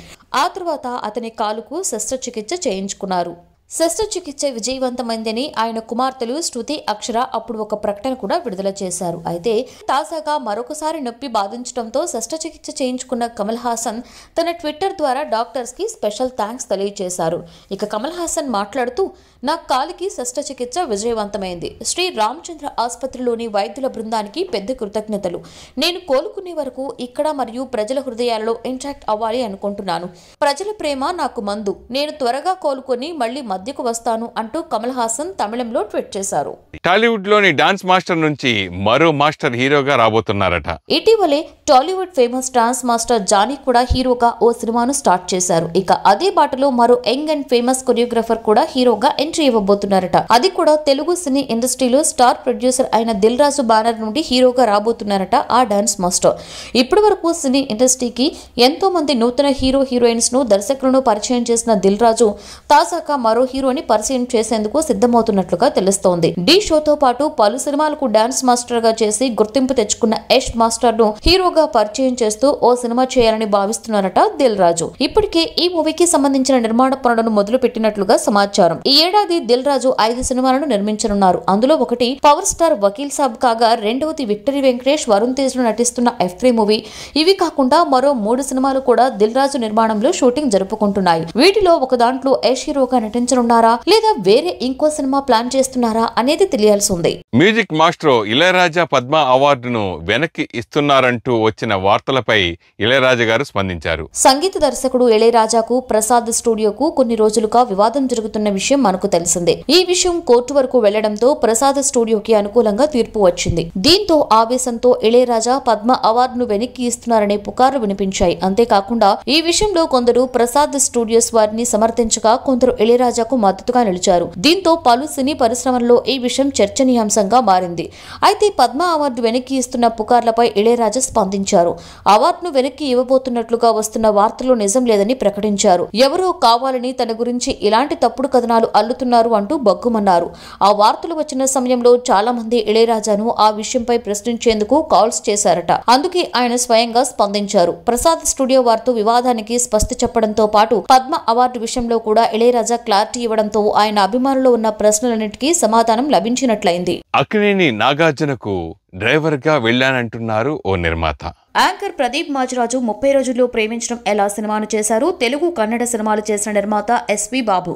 ఆ తర్వాత అతని కాలుకు శస్త్రచికిత్స చేయించుకున్నారు శస్త్రచికిత్స విజయవంతమైందని ఆయన కుమార్తెలు శృతి అక్షర అప్పుడు ఒక ప్రకటన కూడా విడుదల చేశారు అయితే తాజాగా మరొకసారి నొప్పి బాధించడంతో శస్త్రచికిత్స చేయించుకున్న కమల్ హాసన్ తన ట్విట్టర్ ద్వారా డాక్టర్స్కి స్పెషల్ థ్యాంక్స్ తెలియజేశారు ఇక కమల్ హాసన్ మాట్లాడుతూ నా కాలికి శస్త్రచికిత్స విజయవంతమైంది శ్రీ రామచంద్ర ఆసుపత్రిలోని వైద్యుల బృందానికి పెద్ద కృతజ్ఞతలు నేను కోలుకునే వరకు ఇక్కడ మరియు ప్రజల హృదయాలలో ఇంట్రాక్ట్ అవ్వాలి అనుకుంటున్నాను ప్రజల ప్రేమ నాకు మందు నేను త్వరగా కోలుకొని మళ్ళీ మధ్యకు వస్తాను అంటూ కమల్ హాసన్ తమిళంలో ట్వీట్ చేశారు టాలీవుడ్ లోని డాన్స్ మాస్టర్ నుంచి మరో మాస్టర్ హీరోగా రాబోతున్నారట ఇటీవలే Tollywood famous dance master Johnny కూడా హీరోగా ఓ సినిమాను స్టార్ట్ చేశారు ఇక అదే బాటలో మరో యంగ్ అండ్ ఫేమస్ కొరియోగ్రాఫర్ కూడా హీరోగా ఎంట్రీ ఎంట్రీ ఇవ్వబోతున్నారట అది కూడా తెలుగు సినీ ఇండస్ట్రీలో స్టార్ ప్రొడ్యూసర్ అయిన దిల్ రాజు బానర్ నుండి హీరోగా రాబోతున్నారట ఆ డాన్స్ మాస్టర్ ఇప్పటి వరకు సినీ ఇండస్ట్రీకి ఎంతో మంది నూతన హీరో హీరోయిన్స్ ను దర్శకులను పరిచయం చేసిన దిల్ రాజు తాజాగా మరో హీరోని పరిచయం చేసేందుకు సిద్ధమవుతున్నట్లుగా తెలుస్తోంది డి షోతో పాటు పలు సినిమాలకు డాన్స్ మాస్టర్ గా చేసి గుర్తింపు తెచ్చుకున్న యష్ మాస్టర్ ను హీరోగా పరిచయం చేస్తూ ఓ సినిమా చేయాలని భావిస్తున్నారట దిల్ రాజు ఇప్పటికే ఈ మూవీకి సంబంధించిన నిర్మాణ పనులను మొదలు పెట్టినట్లుగా సమాచారం ఈ ఏడాది ఏడాది దిల్ రాజు ఐదు సినిమాలను నిర్మించనున్నారు అందులో ఒకటి పవర్ స్టార్ వకీల్ సాబ్ కాగా రెండవది విక్టరీ వెంకటేష్ వరుణ్ తేజ్ లో నటిస్తున్న ఎఫ్ త్రీ మూవీ ఇవి కాకుండా మరో మూడు సినిమాలు కూడా దిల్ రాజు నిర్మాణంలో షూటింగ్ జరుపుకుంటున్నాయి వీటిలో ఒక దాంట్లో యష్ హీరోగా నటించనున్నారా లేదా వేరే ఇంకో సినిమా ప్లాన్ చేస్తున్నారా అనేది తెలియాల్సి ఉంది మ్యూజిక్ మాస్టర్ ఇళయరాజా పద్మ అవార్డును వెనక్కి ఇస్తున్నారంటూ వచ్చిన వార్తలపై ఇళయరాజా గారు స్పందించారు సంగీత దర్శకుడు ఇళయరాజాకు ప్రసాద్ స్టూడియోకు కొన్ని రోజులుగా వివాదం జరుగుతున్న విషయం మనకు తెలిసిందే ఈ విషయం కోర్టు వరకు వెళ్లడంతో ప్రసాద్ స్టూడియోకి అనుకూలంగా తీర్పు వచ్చింది దీంతో ఆవేశంతో ఇళయరాజా పద్మ అవార్డును వెనక్కి ఇస్తున్నారనే పుకార్లు వినిపించాయి అంతేకాకుండా ఈ విషయంలో కొందరు ప్రసాద్ స్టూడియోస్ వారిని సమర్థించగా కొందరు ఇళయరాజాకు మద్దతుగా నిలిచారు దీంతో పలు సినీ పరిశ్రమల్లో ఈ విషయం చర్చనీయాంశంగా మారింది అయితే పద్మ అవార్డు వెనక్కి ఇస్తున్న పుకార్లపై ఇళయరాజా స్పందించారు అవార్డును వెనక్కి ఇవ్వబోతున్నట్లుగా వస్తున్న వార్తలు నిజం లేదని ప్రకటించారు ఎవరో కావాలని తన గురించి ఇలాంటి తప్పుడు కథనాలు అల్లు తన్నుతున్నారు అంటూ బగ్గుమన్నారు ఆ వార్తలు వచ్చిన సమయంలో చాలా మంది ఇళయరాజాను ఆ విషయంపై ప్రశ్నించేందుకు కాల్స్ చేశారట అందుకే ఆయన స్వయంగా స్పందించారు ప్రసాద్ స్టూడియో వారితో వివాదానికి స్పష్ట చెప్పడంతో పాటు పద్మ అవార్డు విషయంలో కూడా ఇళయరాజా క్లారిటీ ఇవ్వడంతో ఆయన అభిమానులు ఉన్న ప్రశ్నలన్నిటికీ సమాధానం లభించినట్లయింది అక్కినేని నాగార్జునకు డ్రైవర్ గా వెళ్ళానంటున్నారు ఓ నిర్మాత యాంకర్ ప్రదీప్ మాజరాజు ముప్పై రోజుల్లో ప్రేమించడం ఎలా సినిమాను చేశారు తెలుగు కన్నడ సినిమాలు చేసిన నిర్మాత ఎస్వి బాబు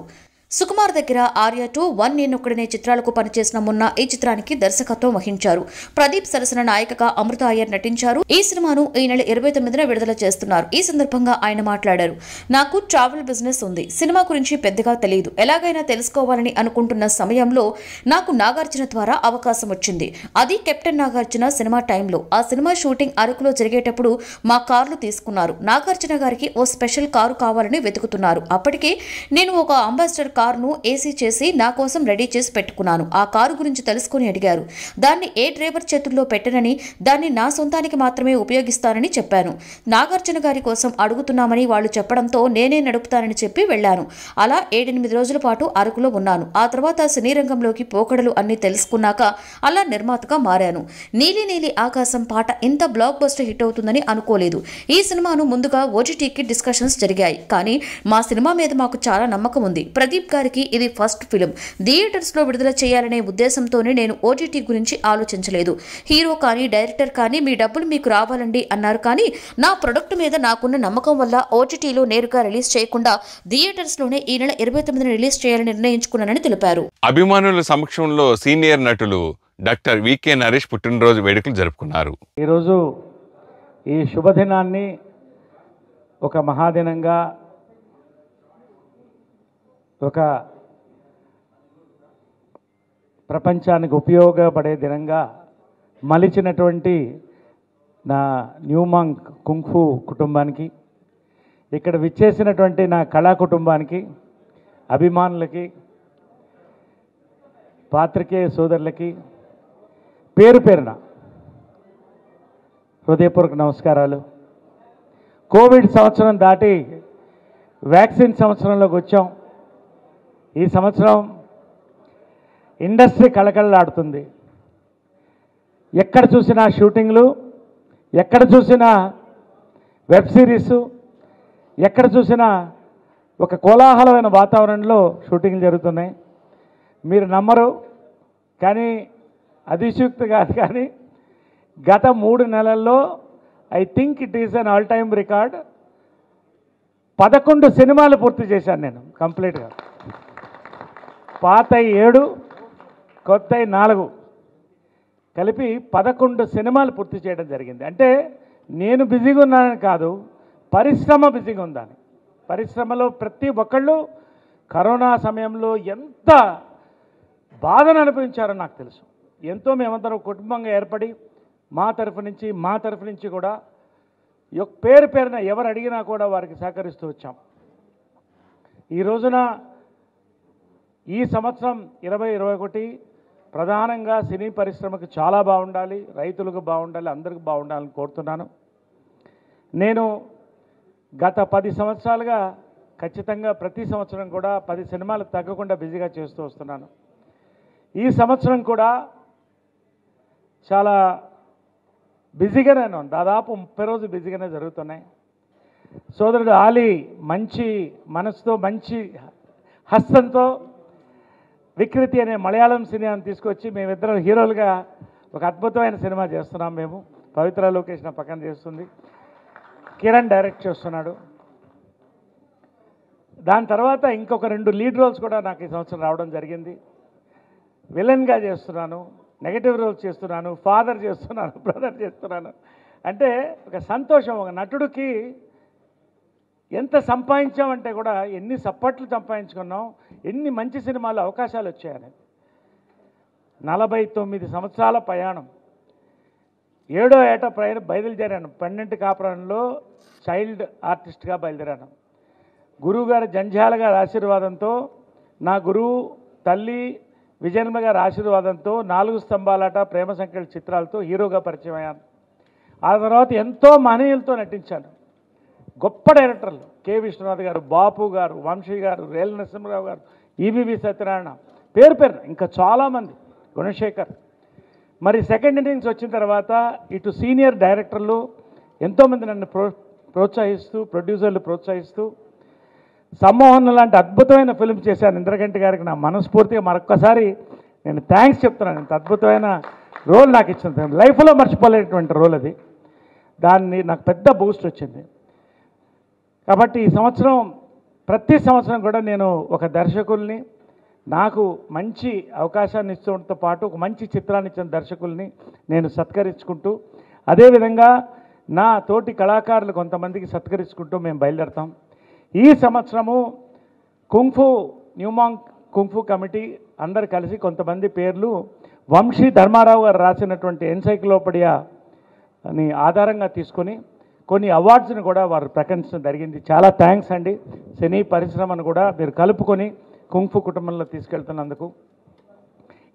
సుకుమార్ దగ్గర ఆర్య టూ వన్ నేనొక్కడనే చిత్రాలకు పనిచేసిన మున్న ఈ చిత్రానికి దర్శకత్వం వహించారు ప్రదీప్ సరసన నాయకగా అమృత అయ్యర్ నటించారు ఈ సినిమాను ఈ నెల ఇరవై తొమ్మిదిన విడుదల చేస్తున్నారు ఈ సందర్భంగా ఆయన మాట్లాడారు నాకు ట్రావెల్ బిజినెస్ ఉంది సినిమా గురించి పెద్దగా తెలియదు ఎలాగైనా తెలుసుకోవాలని అనుకుంటున్న సమయంలో నాకు నాగార్జున ద్వారా అవకాశం వచ్చింది అది కెప్టెన్ నాగార్జున సినిమా టైంలో ఆ సినిమా షూటింగ్ అరకులో జరిగేటప్పుడు మా కార్లు తీసుకున్నారు నాగార్జున గారికి ఓ స్పెషల్ కారు కావాలని వెతుకుతున్నారు అప్పటికే నేను ఒక అంబాసిడర్ కారును ఏసీ చేసి నా కోసం రెడీ చేసి పెట్టుకున్నాను ఆ కారు గురించి తెలుసుకుని అడిగారు దాన్ని ఏ డ్రైవర్ చేతుల్లో పెట్టనని దాన్ని నా సొంతానికి మాత్రమే ఉపయోగిస్తానని చెప్పాను నాగార్జున గారి కోసం అడుగుతున్నామని వాళ్ళు చెప్పడంతో నేనే నడుపుతానని చెప్పి వెళ్ళాను అలా ఏడెనిమిది రోజుల పాటు అరకులో ఉన్నాను ఆ తర్వాత సినీ రంగంలోకి పోకడలు అన్ని తెలుసుకున్నాక అలా నిర్మాతగా మారాను నీలి నీలి ఆకాశం పాట ఇంత బ్లాక్ బస్టర్ హిట్ అవుతుందని అనుకోలేదు ఈ సినిమాను ముందుగా ఓటీటీకి డిస్కషన్స్ జరిగాయి కానీ మా సినిమా మీద మాకు చాలా నమ్మకం ఉంది ప్రదీప్ గారికి ఇది ఫస్ట్ ఫిలిం థియేటర్స్లో విడుదల చేయాలనే ఉద్దేశంతోనే నేను ఓటీటీ గురించి ఆలోచించలేదు హీరో కానీ డైరెక్టర్ కానీ మీ డబ్బులు మీకు రావాలండి అన్నారు కానీ నా ప్రొడక్ట్ మీద నాకున్న నమ్మకం వల్ల ఓటీటీలో నేరుగా రిలీజ్ చేయకుండా థియేటర్స్లోనే ఈ నెల ఇరవై తొమ్మిదిన రిలీజ్ చేయాలని నిర్ణయించుకున్నానని తెలిపారు అభిమానుల సమక్షంలో సీనియర్ నటులు డాక్టర్ వికే నరేష్ పుట్టినరోజు వేడుకలు జరుపుకున్నారు ఈరోజు ఈ శుభదినాన్ని ఒక మహాదినంగా ఒక ప్రపంచానికి ఉపయోగపడే దినంగా మలిచినటువంటి నా న్యూమాంగ్ కుంఫు కుటుంబానికి ఇక్కడ విచ్చేసినటువంటి నా కళా కుటుంబానికి అభిమానులకి పాత్రికేయ సోదరులకి పేరు పేరున హృదయపూర్వక నమస్కారాలు కోవిడ్ సంవత్సరం దాటి వ్యాక్సిన్ సంవత్సరంలోకి వచ్చాం ఈ సంవత్సరం ఇండస్ట్రీ కళకళలాడుతుంది ఎక్కడ చూసినా షూటింగ్లు ఎక్కడ చూసినా వెబ్ సిరీసు ఎక్కడ చూసినా ఒక కోలాహలమైన వాతావరణంలో షూటింగ్లు జరుగుతున్నాయి మీరు నమ్మరు కానీ అతిశయుక్తి కాదు కానీ గత మూడు నెలల్లో I think it is an all time record పదకొండు సినిమాలు పూర్తి చేశాను నేను కంప్లీట్గా పాత ఏడు కొత్త నాలుగు కలిపి పదకొండు సినిమాలు పూర్తి చేయడం జరిగింది అంటే నేను బిజీగా ఉన్నానని కాదు పరిశ్రమ బిజీగా ఉందని పరిశ్రమలో ప్రతి ఒక్కళ్ళు కరోనా సమయంలో ఎంత బాధను అనుభవించారో నాకు తెలుసు ఎంతో మేమందరం కుటుంబంగా ఏర్పడి మా తరఫు నుంచి మా తరఫు నుంచి కూడా పేరు పేరున ఎవరు అడిగినా కూడా వారికి సహకరిస్తూ వచ్చాం ఈ రోజున ఈ సంవత్సరం ఇరవై ఇరవై ఒకటి ప్రధానంగా సినీ పరిశ్రమకు చాలా బాగుండాలి రైతులకు బాగుండాలి అందరికి బాగుండాలని కోరుతున్నాను నేను గత పది సంవత్సరాలుగా ఖచ్చితంగా ప్రతి సంవత్సరం కూడా పది సినిమాలు తగ్గకుండా బిజీగా చేస్తూ వస్తున్నాను ఈ సంవత్సరం కూడా చాలా బిజీగానే ఉన్నాను దాదాపు ముప్పై రోజు బిజీగానే జరుగుతున్నాయి సోదరుడు ఆలీ మంచి మనసుతో మంచి హస్తంతో వికృతి అనే మలయాళం సినిమాని తీసుకొచ్చి మేమిద్దరం హీరోలుగా ఒక అద్భుతమైన సినిమా చేస్తున్నాం మేము పవిత్ర లోకేష్ నా పక్కన చేస్తుంది కిరణ్ డైరెక్ట్ చేస్తున్నాడు దాని తర్వాత ఇంకొక రెండు లీడ్ రోల్స్ కూడా నాకు ఈ సంవత్సరం రావడం జరిగింది విలన్గా చేస్తున్నాను నెగటివ్ రోల్స్ చేస్తున్నాను ఫాదర్ చేస్తున్నాను బ్రదర్ చేస్తున్నాను అంటే ఒక సంతోషం ఒక నటుడికి ఎంత సంపాదించామంటే కూడా ఎన్ని సప్పట్లు సంపాదించుకున్నాం ఎన్ని మంచి సినిమాలు అవకాశాలు వచ్చాయని నలభై తొమ్మిది సంవత్సరాల ప్రయాణం ఏడో ఏట ప్రయాణం బయలుదేరాను పన్నెండు కాపురంలో చైల్డ్ ఆర్టిస్ట్గా బయలుదేరాను గురువుగారు జంజాల గారి ఆశీర్వాదంతో నా గురువు తల్లి విజయన్మ గారి ఆశీర్వాదంతో నాలుగు స్తంభాలట ప్రేమ సంకేళ చిత్రాలతో హీరోగా పరిచయం అయ్యాను ఆ తర్వాత ఎంతో మహనీయులతో నటించాను గొప్ప డైరెక్టర్లు కె విశ్వనాథ్ గారు బాపు గారు వంశీ గారు రేల నరసింహరావు గారు ఈబీవి సత్యనారాయణ పేరు పేరు ఇంకా చాలామంది గుణశేఖర్ మరి సెకండ్ ఇన్నింగ్స్ వచ్చిన తర్వాత ఇటు సీనియర్ డైరెక్టర్లు ఎంతోమంది నన్ను ప్రో ప్రోత్సహిస్తూ ప్రొడ్యూసర్లు ప్రోత్సహిస్తూ సమ్మోహన్ లాంటి అద్భుతమైన ఫిల్మ్ చేశాను ఇంద్రగంటి గారికి నా మనస్ఫూర్తిగా మరొక్కసారి నేను థ్యాంక్స్ చెప్తున్నాను ఇంత అద్భుతమైన రోల్ నాకు ఇచ్చిన లైఫ్లో మర్చిపోలేటువంటి రోల్ అది దాన్ని నాకు పెద్ద బూస్ట్ వచ్చింది కాబట్టి ఈ సంవత్సరం ప్రతి సంవత్సరం కూడా నేను ఒక దర్శకుల్ని నాకు మంచి అవకాశాన్ని ఇస్తుండటంతో పాటు ఒక మంచి చిత్రాన్ని ఇచ్చిన దర్శకుల్ని నేను సత్కరించుకుంటూ అదేవిధంగా నా తోటి కళాకారులు కొంతమందికి సత్కరించుకుంటూ మేము బయలుదేరతాం ఈ సంవత్సరము కుంగ్ఫు న్యూమాంగ్ కుంగ్ఫు కమిటీ అందరు కలిసి కొంతమంది పేర్లు వంశీ ధర్మారావు గారు రాసినటువంటి ఎన్సైక్లోపడియాని అని ఆధారంగా తీసుకొని కొన్ని అవార్డ్స్ని కూడా వారు ప్రకటించడం జరిగింది చాలా థ్యాంక్స్ అండి సినీ పరిశ్రమను కూడా మీరు కలుపుకొని కుంఫు కుటుంబంలో తీసుకెళ్తున్నందుకు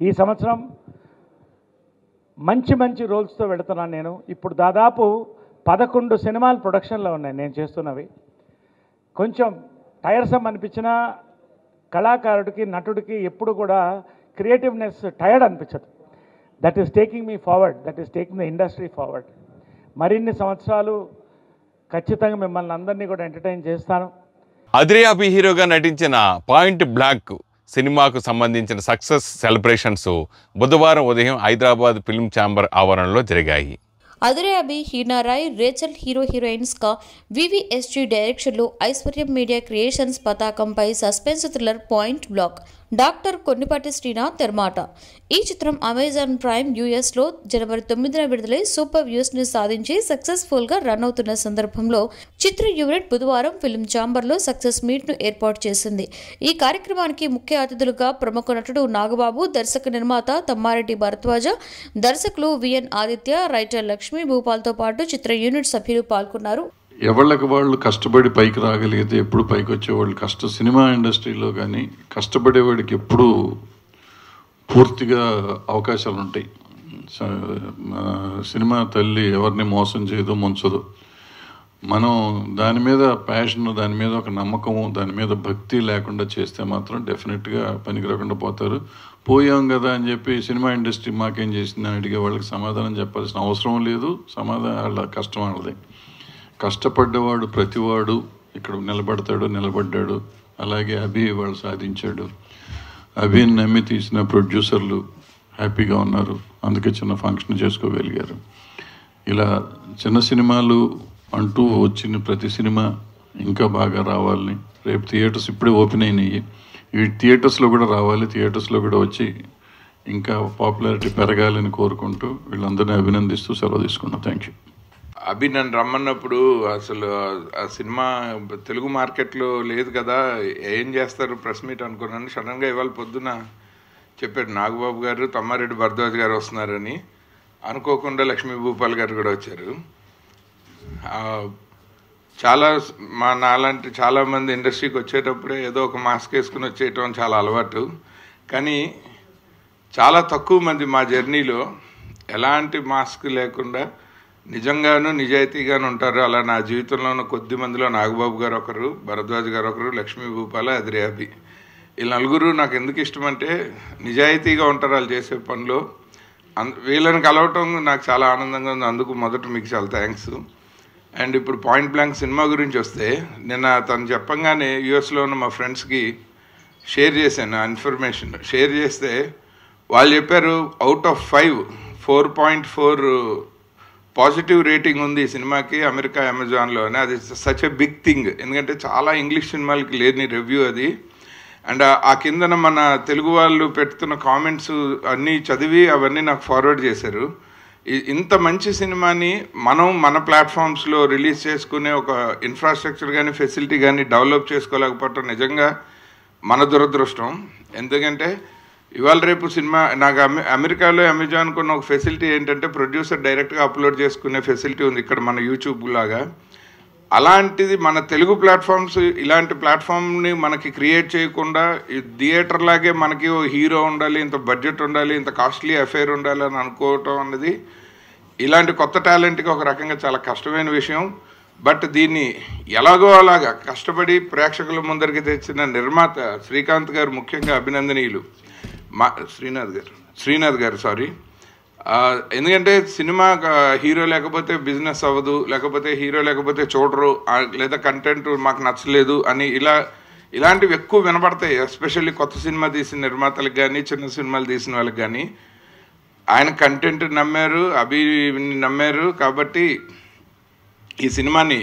ఈ సంవత్సరం మంచి మంచి రోల్స్తో వెళుతున్నాను నేను ఇప్పుడు దాదాపు పదకొండు సినిమాలు ప్రొడక్షన్లో ఉన్నాయి నేను చేస్తున్నవి కొంచెం టైర్సమ్ అనిపించిన కళాకారుడికి నటుడికి ఎప్పుడు కూడా క్రియేటివ్నెస్ టైర్డ్ అనిపించదు that is taking me forward that is taking the industry forward మరిన్ని సంవత్సరాలు ఖచ్చితంగా మిమ్మల్ని అందరినీ కూడా ఎంటర్టైన్ చేస్తాను అద్రియాబి హీరోగా నటించిన పాయింట్ బ్లాక్ సినిమాకు సంబంధించిన సక్సెస్ సెలబ్రేషన్స్ బుధవారం ఉదయం హైదరాబాద్ ఫిల్మ్ ఛాంబర్ ఆవరణలో జరిగాయి అదురయాబి హీనారాయ్ రేచల్ హీరో హీరోయిన్స్గా వివిఎస్జీ డైరెక్షన్లో ఐశ్వర్యం మీడియా క్రియేషన్స్ పతాకంపై suspense thriller point blank doctor Konnipati Srinath తెరమాట ఈ చిత్రం అమెజాన్ ప్రైమ్ యూఎస్లో జనవరి తొమ్మిదిన విడుదలై సూపర్ వ్యూస్ని సాధించి సక్సెస్ఫుల్గా రన్ అవుతున్న సందర్భంలో చిత్ర యూనిట్ బుధవారం ఫిల్మ్ ఛాంబర్లో సక్సెస్ మీట్ను ఏర్పాటు చేసింది ఈ కార్యక్రమానికి ముఖ్య అతిథులుగా ప్రముఖ నటుడు నాగబాబు దర్శక నిర్మాత తమ్మారెడ్డి భరద్వాజ దర్శకులు విఎన్ ఆదిత్య రైటర్ లక్ష్మీ భూపాల్తో పాటు చిత్ర యూనిట్ సభ్యులు పాల్గొన్నారు ఎవళ్ళకి వాళ్ళు కష్టపడి పైకి రాగలిగితే ఎప్పుడు పైకి వచ్చేవాళ్ళు కష్ట సినిమా ఇండస్ట్రీలో కానీ కష్టపడేవాడికి ఎప్పుడు పూర్తిగా అవకాశాలు ఉంటాయి సినిమా తల్లి ఎవరిని మోసం చేయదు ముంచదు మనం దాని మీద ప్యాషన్ దాని మీద ఒక నమ్మకము దాని మీద భక్తి లేకుండా చేస్తే మాత్రం డెఫినెట్గా పనికి రాకుండా పోతారు పోయాం కదా అని చెప్పి సినిమా ఇండస్ట్రీ మాకేం చేసిందని అడిగే వాళ్ళకి సమాధానం చెప్పాల్సిన అవసరం లేదు సమాధానం వాళ్ళ కష్టం వాళ్ళది కష్టపడ్డవాడు ప్రతివాడు ఇక్కడ నిలబడతాడు నిలబడ్డాడు అలాగే అభి వాళ్ళు సాధించాడు అభిని నమ్మి తీసిన ప్రొడ్యూసర్లు హ్యాపీగా ఉన్నారు అందుకే చిన్న ఫంక్షన్ చేసుకోగలిగారు ఇలా చిన్న సినిమాలు అంటూ వచ్చిన ప్రతి సినిమా ఇంకా బాగా రావాలని రేపు థియేటర్స్ ఇప్పుడే ఓపెన్ అయినాయి ఈ థియేటర్స్లో కూడా రావాలి థియేటర్స్లో కూడా వచ్చి ఇంకా పాపులారిటీ పెరగాలని కోరుకుంటూ వీళ్ళందరినీ అభినందిస్తూ సెలవు తీసుకున్నాను థ్యాంక్ యూ అభి నన్ను రమ్మన్నప్పుడు అసలు ఆ సినిమా తెలుగు మార్కెట్లో లేదు కదా ఏం చేస్తారు ప్రెస్ మీట్ అనుకున్నాను సడన్గా ఇవాళ పొద్దున చెప్పాడు నాగబాబు గారు తమ్మారెడ్డి భరద్వాజ్ గారు వస్తున్నారని అనుకోకుండా లక్ష్మీ భూపాల్ గారు కూడా వచ్చారు చాలా మా నాలాంటి చాలామంది ఇండస్ట్రీకి వచ్చేటప్పుడే ఏదో ఒక మాస్క్ వేసుకుని వచ్చేయటం చాలా అలవాటు కానీ చాలా తక్కువ మంది మా జర్నీలో ఎలాంటి మాస్క్ లేకుండా నిజంగాను నిజాయితీగాను ఉంటారు అలా నా జీవితంలోనూ కొద్ది మందిలో నాగబాబు గారు ఒకరు భరద్వాజ్ గారు ఒకరు లక్ష్మీ భూపాల అదిరేబి వీళ్ళ నలుగురు నాకు ఎందుకు ఇష్టం అంటే నిజాయితీగా ఉంటారు వాళ్ళు చేసే పనిలో వీళ్ళని కలవటం నాకు చాలా ఆనందంగా ఉంది అందుకు మొదట మీకు చాలా థ్యాంక్స్ అండ్ ఇప్పుడు పాయింట్ బ్లాంక్ సినిమా గురించి వస్తే నిన్న తను చెప్పంగానే యుఎస్లో ఉన్న మా ఫ్రెండ్స్కి షేర్ చేశాను ఆ ఇన్ఫర్మేషన్ షేర్ చేస్తే వాళ్ళు చెప్పారు out of five four point four positive rating ఉంది ఈ సినిమాకి అమెరికా అమెజాన్లోనే అది సచ్ ఎ బిగ్ థింగ్ ఎందుకంటే చాలా ఇంగ్లీష్ సినిమాలకి లేని రివ్యూ అది అండ్ ఆ కిందన మన తెలుగు వాళ్ళు పెడుతున్న కామెంట్స్ అన్నీ చదివి అవన్నీ నాకు ఫార్వర్డ్ చేశారు ఇంత మంచి సినిమాని మనం మన ప్లాట్ఫామ్స్లో రిలీజ్ చేసుకునే ఒక ఇన్ఫ్రాస్ట్రక్చర్ కానీ ఫెసిలిటీ కానీ డెవలప్ చేసుకోలేకపోవటం నిజంగా మన దురదృష్టం ఎందుకంటే ఇవాళ రేపు సినిమా నాకు అమెరికాలో అమెజాన్ కొన్న ఒక ఫెసిలిటీ ఏంటంటే ప్రొడ్యూసర్ డైరెక్ట్గా అప్లోడ్ చేసుకునే ఫెసిలిటీ ఉంది ఇక్కడ మన యూట్యూబ్ లాగా అలాంటిది మన తెలుగు ప్లాట్ఫామ్స్ ఇలాంటి ప్లాట్ఫామ్ని మనకి క్రియేట్ చేయకుండా థియేటర్ లాగే మనకి ఓ హీరో ఉండాలి ఇంత బడ్జెట్ ఉండాలి ఇంత కాస్ట్లీ అఫేర్ ఉండాలి అని అనుకోవటం అన్నది ఇలాంటి కొత్త టాలెంట్కి ఒక రకంగా చాలా కష్టమైన విషయం బట్ దీన్ని ఎలాగో అలాగా కష్టపడి ప్రేక్షకుల ముందరికి తెచ్చిన నిర్మాత శ్రీకాంత్ గారు ముఖ్యంగా అభినందనీయులు మా శ్రీనాథ్ గారు శ్రీనాథ్ గారు సారీ ఎందుకంటే సినిమా హీరో లేకపోతే బిజినెస్ అవ్వదు లేకపోతే హీరో లేకపోతే చూడరు లేదా కంటెంట్ మాకు నచ్చలేదు అని ఇలా ఇలాంటివి ఎక్కువ వినపడతాయి ఎస్పెషల్లీ కొత్త సినిమా తీసిన నిర్మాతలకు కానీ చిన్న సినిమాలు తీసిన వాళ్ళకి కానీ ఆయన కంటెంట్ నమ్మారు అభి నమ్మారు కాబట్టి ఈ సినిమాని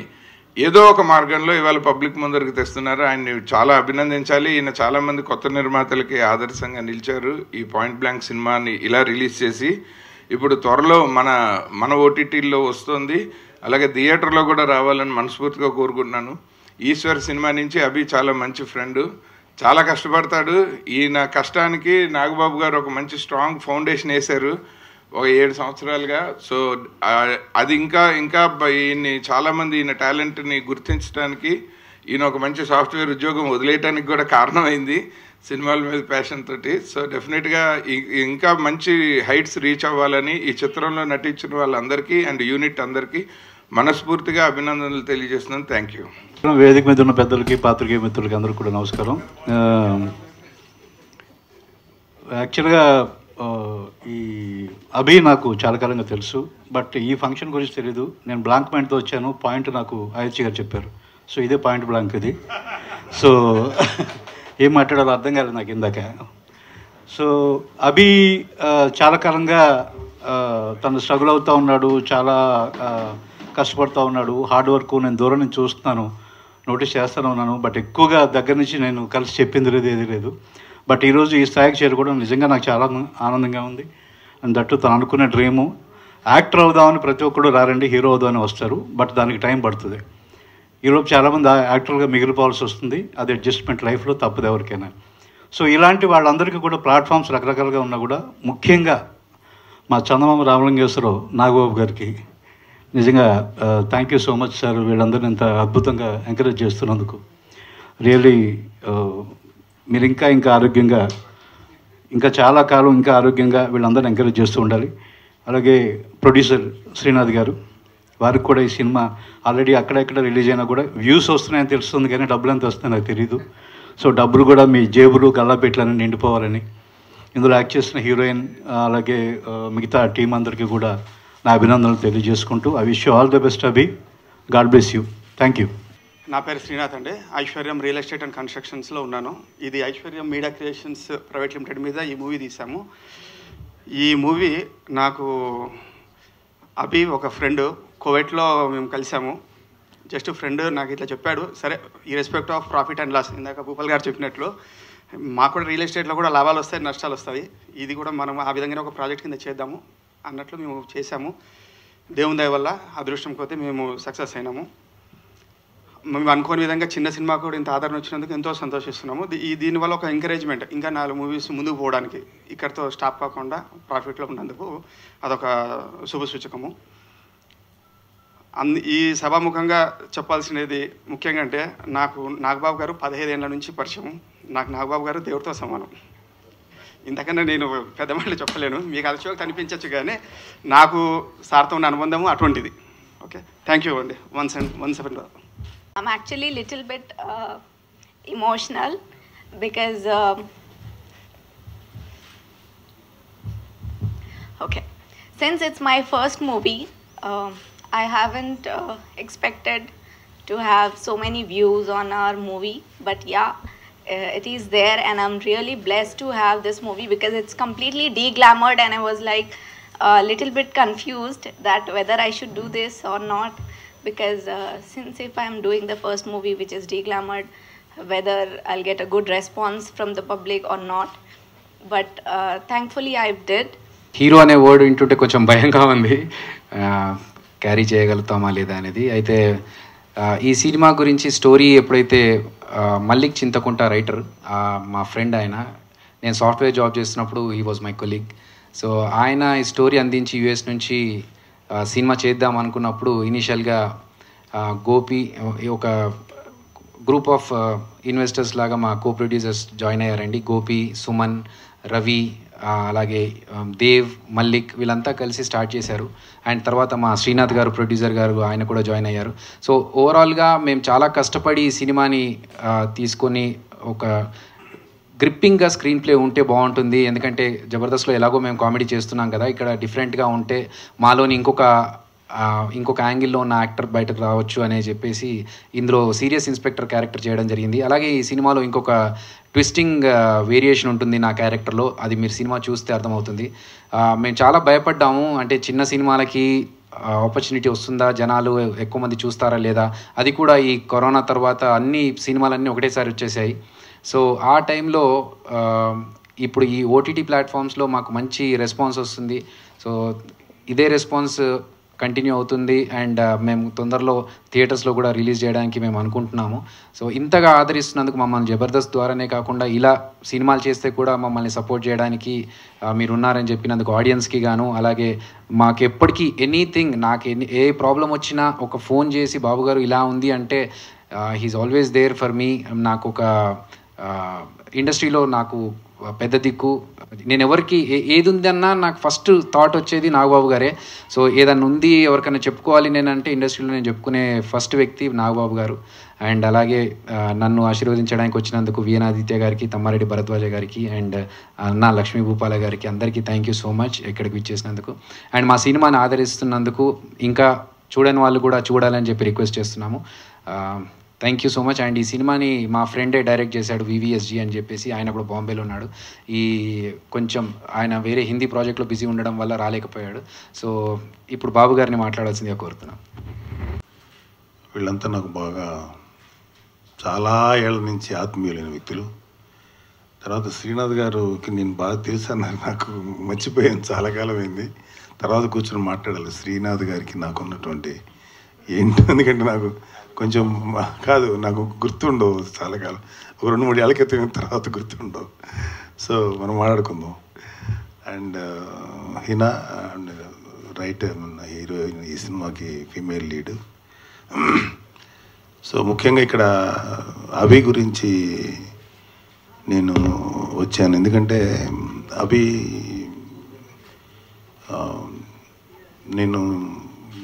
ఏదో ఒక మార్గంలో ఇవాళ పబ్లిక్ ముందరికి తెస్తున్నారు ఆయన్ని చాలా అభినందించాలి ఈయన చాలామంది కొత్త నిర్మాతలకి ఆదర్శంగా నిలిచారు ఈ పాయింట్ బ్లాంక్ సినిమాని ఇలా రిలీజ్ చేసి ఇప్పుడు త్వరలో మన మన ఓటీటీల్లో వస్తుంది అలాగే థియేటర్లో కూడా రావాలని మనస్ఫూర్తిగా కోరుకుంటున్నాను ఈశ్వర్ సినిమా నుంచి అభి చాలా మంచి ఫ్రెండ్ చాలా కష్టపడతాడు ఈయన కష్టానికి నాగబాబు గారు ఒక మంచి స్ట్రాంగ్ ఫౌండేషన్ వేశారు ఒక ఏడు సంవత్సరాలుగా సో అది ఇంకా ఇంకా ఈయన్ని చాలామంది ఈయన టాలెంట్ని గుర్తించడానికి ఈయన ఒక మంచి సాఫ్ట్వేర్ ఉద్యోగం వదిలేయటానికి కూడా కారణమైంది సినిమాల మీద ప్యాషన్ తోటి సో డెఫినెట్గా ఇంకా మంచి హైట్స్ రీచ్ అవ్వాలని ఈ చిత్రంలో నటించిన వాళ్ళందరికీ అండ్ యూనిట్ అందరికీ మనస్ఫూర్తిగా అభినందనలు తెలియజేస్తున్నాను థ్యాంక్ యూ వేదిక మీద ఉన్న పెద్దలకి పాత్రికేయ మిత్రులకి అందరికీ కూడా నమస్కారం యాక్చువల్గా ఈ అభి నాకు చాలా కాలంగా తెలుసు బట్ ఈ ఫంక్షన్ గురించి తెలీదు నేను బ్లాంక్ మైండ్తో వచ్చాను పాయింట్ నాకు ఆయచి గారు చెప్పారు సో ఇదే పాయింట్ బ్లాంక్ ఇది సో [laughs] ఏం మాట్లాడాలో అర్థం కాలేదు నాకు ఇందాక సో అభి చాలా కాలంగా తను స్ట్రగుల్ అవుతూ ఉన్నాడు చాలా కష్టపడుతూ ఉన్నాడు హార్డ్ వర్క్ నేను దూరం నుంచి చూస్తున్నాను నోటీస్ చేస్తూనే ఉన్నాను బట్ ఎక్కువగా దగ్గర నుంచి నేను కలిసి చెప్పింది లేదు ఏది లేదు బట్ ఈరోజు ఈ స్థాయికి చేరుకోవడం నిజంగా నాకు చాలా ఆనందంగా ఉంది అండ్ దట్టు తను అనుకున్న డ్రీము యాక్టర్ అవుదామని ప్రతి ఒక్కరు రారండి హీరో అవుదామని వస్తారు బట్ దానికి టైం పడుతుంది ఈరోజు చాలామంది యాక్టర్గా మిగిలిపోవాల్సి వస్తుంది అది అడ్జస్ట్మెంట్ లైఫ్లో తప్పదు ఎవరికైనా సో ఇలాంటి వాళ్ళందరికీ కూడా ప్లాట్ఫామ్స్ రకరకాలుగా ఉన్నా కూడా ముఖ్యంగా మా చందమామ రామలింగేశ్వరరావు నాగబాబు గారికి నిజంగా thank you so much sir వీళ్ళందరినీ ఇంత అద్భుతంగా ఎంకరేజ్ చేస్తున్నందుకు రియలీ మీరు ఇంకా ఇంకా ఆరోగ్యంగా ఇంకా చాలా కాలం ఇంకా ఆరోగ్యంగా వీళ్ళందరూ ఎంకరేజ్ చేస్తూ ఉండాలి అలాగే ప్రొడ్యూసర్ శ్రీనాథ్ గారు వారికి కూడా ఈ సినిమా ఆల్రెడీ అక్కడెక్కడ రిలీజ్ అయినా కూడా వ్యూస్ వస్తున్నాయని తెలుస్తుంది కానీ డబ్బులు ఎంత వస్తున్నాయి నాకు తెలియదు సో డబ్బులు కూడా మీ జేబులు కళ్ళపెట్టాలని నిండిపోవాలని ఇందులో యాక్ట్ చేసిన హీరోయిన్ అలాగే మిగతా టీం అందరికీ కూడా నా అభినందనలు తెలియజేసుకుంటూ I wish you all the best అభి God bless you thank you నా పేరు శ్రీనాథ్ అండి ఐశ్వర్యం రియల్ ఎస్టేట్ అండ్ కన్స్ట్రక్షన్స్లో ఉన్నాను ఇది ఐశ్వర్యం మీడియా క్రియేషన్స్ ప్రైవేట్ లిమిటెడ్ మీద ఈ మూవీ తీసాము ఈ మూవీ నాకు అభి ఒక ఫ్రెండ్ కోవిడ్లో మేము కలిసాము జస్ట్ ఫ్రెండ్ నాకు ఇట్లా చెప్పాడు సరే ఈ respect of profit and loss ఇందాక భూపాల్ గారు చెప్పినట్లు మాకు కూడా రియల్ ఎస్టేట్లో కూడా లాభాలు వస్తాయి నష్టాలు వస్తాయి ఇది కూడా మనం ఆ విధంగానే ఒక ప్రాజెక్ట్ కింద చేద్దాము అన్నట్లు మేము చేసాము దేవుని దయ వల్ల అదృష్టం కొద్దీ మేము సక్సెస్ అయినాము మేము అనుకోని విధంగా చిన్న సినిమా కూడా ఇంత ఆదరణ వచ్చినందుకు ఎంతో సంతోషిస్తున్నాము ఈ దీనివల్ల ఒక ఎంకరేజ్మెంట్ ఇంకా నాలుగు మూవీస్ ముందుకు పోవడానికి ఇక్కడితో స్టాప్ కాకుండా ప్రాఫిట్లో ఉన్నందుకు అదొక శుభ సూచకము ఈ సభాముఖంగా చెప్పాల్సినది ముఖ్యంగా అంటే నాకు నాగబాబు గారు పదహైదేళ్ల నుంచి పరిచయం నాకు నాగబాబు గారు దేవుడితో సమానం ఇంతకన్నా నేను పెద్ద మళ్ళీ చెప్పలేను మీకు అలచో కనిపించవచ్చు కానీ నాకు సార్తో ఉన్న అనుబంధము అటువంటిది ఓకే థ్యాంక్ యూ అండి once and once and I'm actually little bit uh, emotional because um, okay since it's my first movie uh, I haven't uh, expected to have so many views on our movie but yeah uh, it is there and I'm really blessed to have this movie because it's completely deglamored and I was like a uh, little bit confused that whether I should do this or not because uh, since if I'm doing the first movie which is deglamored, whether I'll get a good response from the public or not. But uh, thankfully I did. Hero అనే వర్డ్ వింటుంటే కొంచెం భయంగా ఉంది క్యారీ చేయగలుగుతామా లేదా అనేది అయితే ఈ సినిమా గురించి స్టోరీ ఎప్పుడైతే మల్లిక్ చింతకుంట రైటర్ మా ఫ్రెండ్ ఆయన నేను సాఫ్ట్వేర్ జాబ్ చేస్తున్నప్పుడు he was my colleague so ఆయన ఈ స్టోరీ అందించి యుఎస్ నుంచి సినిమా చేద్దాం అనుకున్నప్పుడు ఇనీషియల్గా గోపి ఒక గ్రూప్ ఆఫ్ ఇన్వెస్టర్స్ లాగా మా కో ప్రొడ్యూసర్స్ జాయిన్ అయ్యారండి గోపి సుమన్ రవి అలాగే దేవ్ మల్లిక్ వీళ్ళంతా కలిసి స్టార్ట్ చేశారు అండ్ తర్వాత మా శ్రీనాథ్ గారు ప్రొడ్యూసర్ గారు ఆయన కూడా జాయిన్ అయ్యారు సో ఓవరాల్గా మేము చాలా కష్టపడి ఈ సినిమాని తీసుకొని ఒక గ్రిప్పింగ్గా స్క్రీన్ ప్లే ఉంటే బాగుంటుంది ఎందుకంటే జబర్దస్త్లో ఎలాగో మేము కామెడీ చేస్తున్నాం కదా ఇక్కడ డిఫరెంట్గా ఉంటే మాలోని ఇంకొక ఇంకొక యాంగిల్లో ఉన్న యాక్టర్ బయటకు రావచ్చు అనే చెప్పేసి ఇందులో సీరియస్ ఇన్స్పెక్టర్ క్యారెక్టర్ చేయడం జరిగింది అలాగే ఈ సినిమాలో ఇంకొక ట్విస్టింగ్ వేరియేషన్ ఉంటుంది నా క్యారెక్టర్లో అది మీరు సినిమా చూస్తే అర్థమవుతుంది మేము చాలా భయపడ్డాము అంటే చిన్న సినిమాలకి ఆపర్చునిటీ వస్తుందా జనాలు ఎక్కువ మంది చూస్తారా లేదా అది కూడా ఈ కరోనా తర్వాత అన్ని సినిమాలన్నీ ఒకటేసారి వచ్చేసాయి సో ఆ టైంలో ఇప్పుడు ఈ ఓటీటీ ప్లాట్ఫామ్స్లో మాకు మంచి రెస్పాన్స్ వస్తుంది సో ఇదే రెస్పాన్స్ కంటిన్యూ అవుతుంది అండ్ మేము తొందరలో థియేటర్స్లో కూడా రిలీజ్ చేయడానికి మేము అనుకుంటున్నాము సో ఇంతగా ఆదరిస్తున్నందుకు మమ్మల్ని జబర్దస్త్ ద్వారానే కాకుండా ఇలా సినిమాలు చేస్తే కూడా మమ్మల్ని సపోర్ట్ చేయడానికి మీరు ఉన్నారని చెప్పినందుకు ఆడియన్స్కి గాను అలాగే మాకు ఎప్పటికీ ఎనీథింగ్ నాకు ఎన్ని ఏ ప్రాబ్లం వచ్చినా ఒక ఫోన్ చేసి బాబుగారు ఇలా ఉంది అంటే he's always there for me నాకు ఒక ఇండస్ట్రీలో నాకు పెద్ద దిక్కు నేను ఎవరికి ఏది అన్నా నాకు ఫస్ట్ థాట్ వచ్చేది నాగబాబు గారే సో ఏదన్నా ఉంది ఎవరికైనా చెప్పుకోవాలి నేనంటే ఇండస్ట్రీలో నేను చెప్పుకునే ఫస్ట్ వ్యక్తి నాగబాబు గారు అండ్ అలాగే నన్ను ఆశీర్వదించడానికి వచ్చినందుకు వీణాదిత్య గారికి తమ్మారెడ్డి భరద్వాజ గారికి అండ్ అన్న లక్ష్మీ భూపాల గారికి అందరికీ థ్యాంక్ యూ సో మచ్ ఇక్కడికి విచ్చేసినందుకు అండ్ మా సినిమాని ఆదరిస్తున్నందుకు ఇంకా చూడని వాళ్ళు కూడా చూడాలని చెప్పి రిక్వెస్ట్ చేస్తున్నాము thank you so much and ఈ సినిమాని మా ఫ్రెండే డైరెక్ట్ చేశాడు వివిఎస్జీ అని చెప్పేసి ఆయన కూడా బాంబేలో ఉన్నాడు ఈ కొంచెం ఆయన వేరే హిందీ ప్రాజెక్ట్లో బిజీ ఉండడం వల్ల రాలేకపోయాడు సో ఇప్పుడు బాబు గారిని మాట్లాడాల్సిందిగా కోరుతున్నాం వీళ్ళంతా నాకు బాగా చాలా ఏళ్ళ నుంచి ఆత్మీయులైన వ్యక్తులు తర్వాత శ్రీనాథ్ గారుకి నేను బాగా తెలుసాను నాకు మర్చిపోయాను చాలా కాలం అయింది తర్వాత కూర్చొని మాట్లాడాలి శ్రీనాథ్ గారికి నాకున్నటువంటి ఏంటో ఎందుకంటే నాకు కొంచెం కాదు నాకు గుర్తుండవు చాలా కాలం ఒక రెండు మూడు ఏళ్ళ క్రితం తర్వాత గుర్తుండవు సో మనం మాట్లాడుకుందాం and Hina and right heroine ఈ సినిమాకి ఫీమేల్ లీడ్ సో ముఖ్యంగా ఇక్కడ అభి గురించి నేను వచ్చాను ఎందుకంటే అభి నేను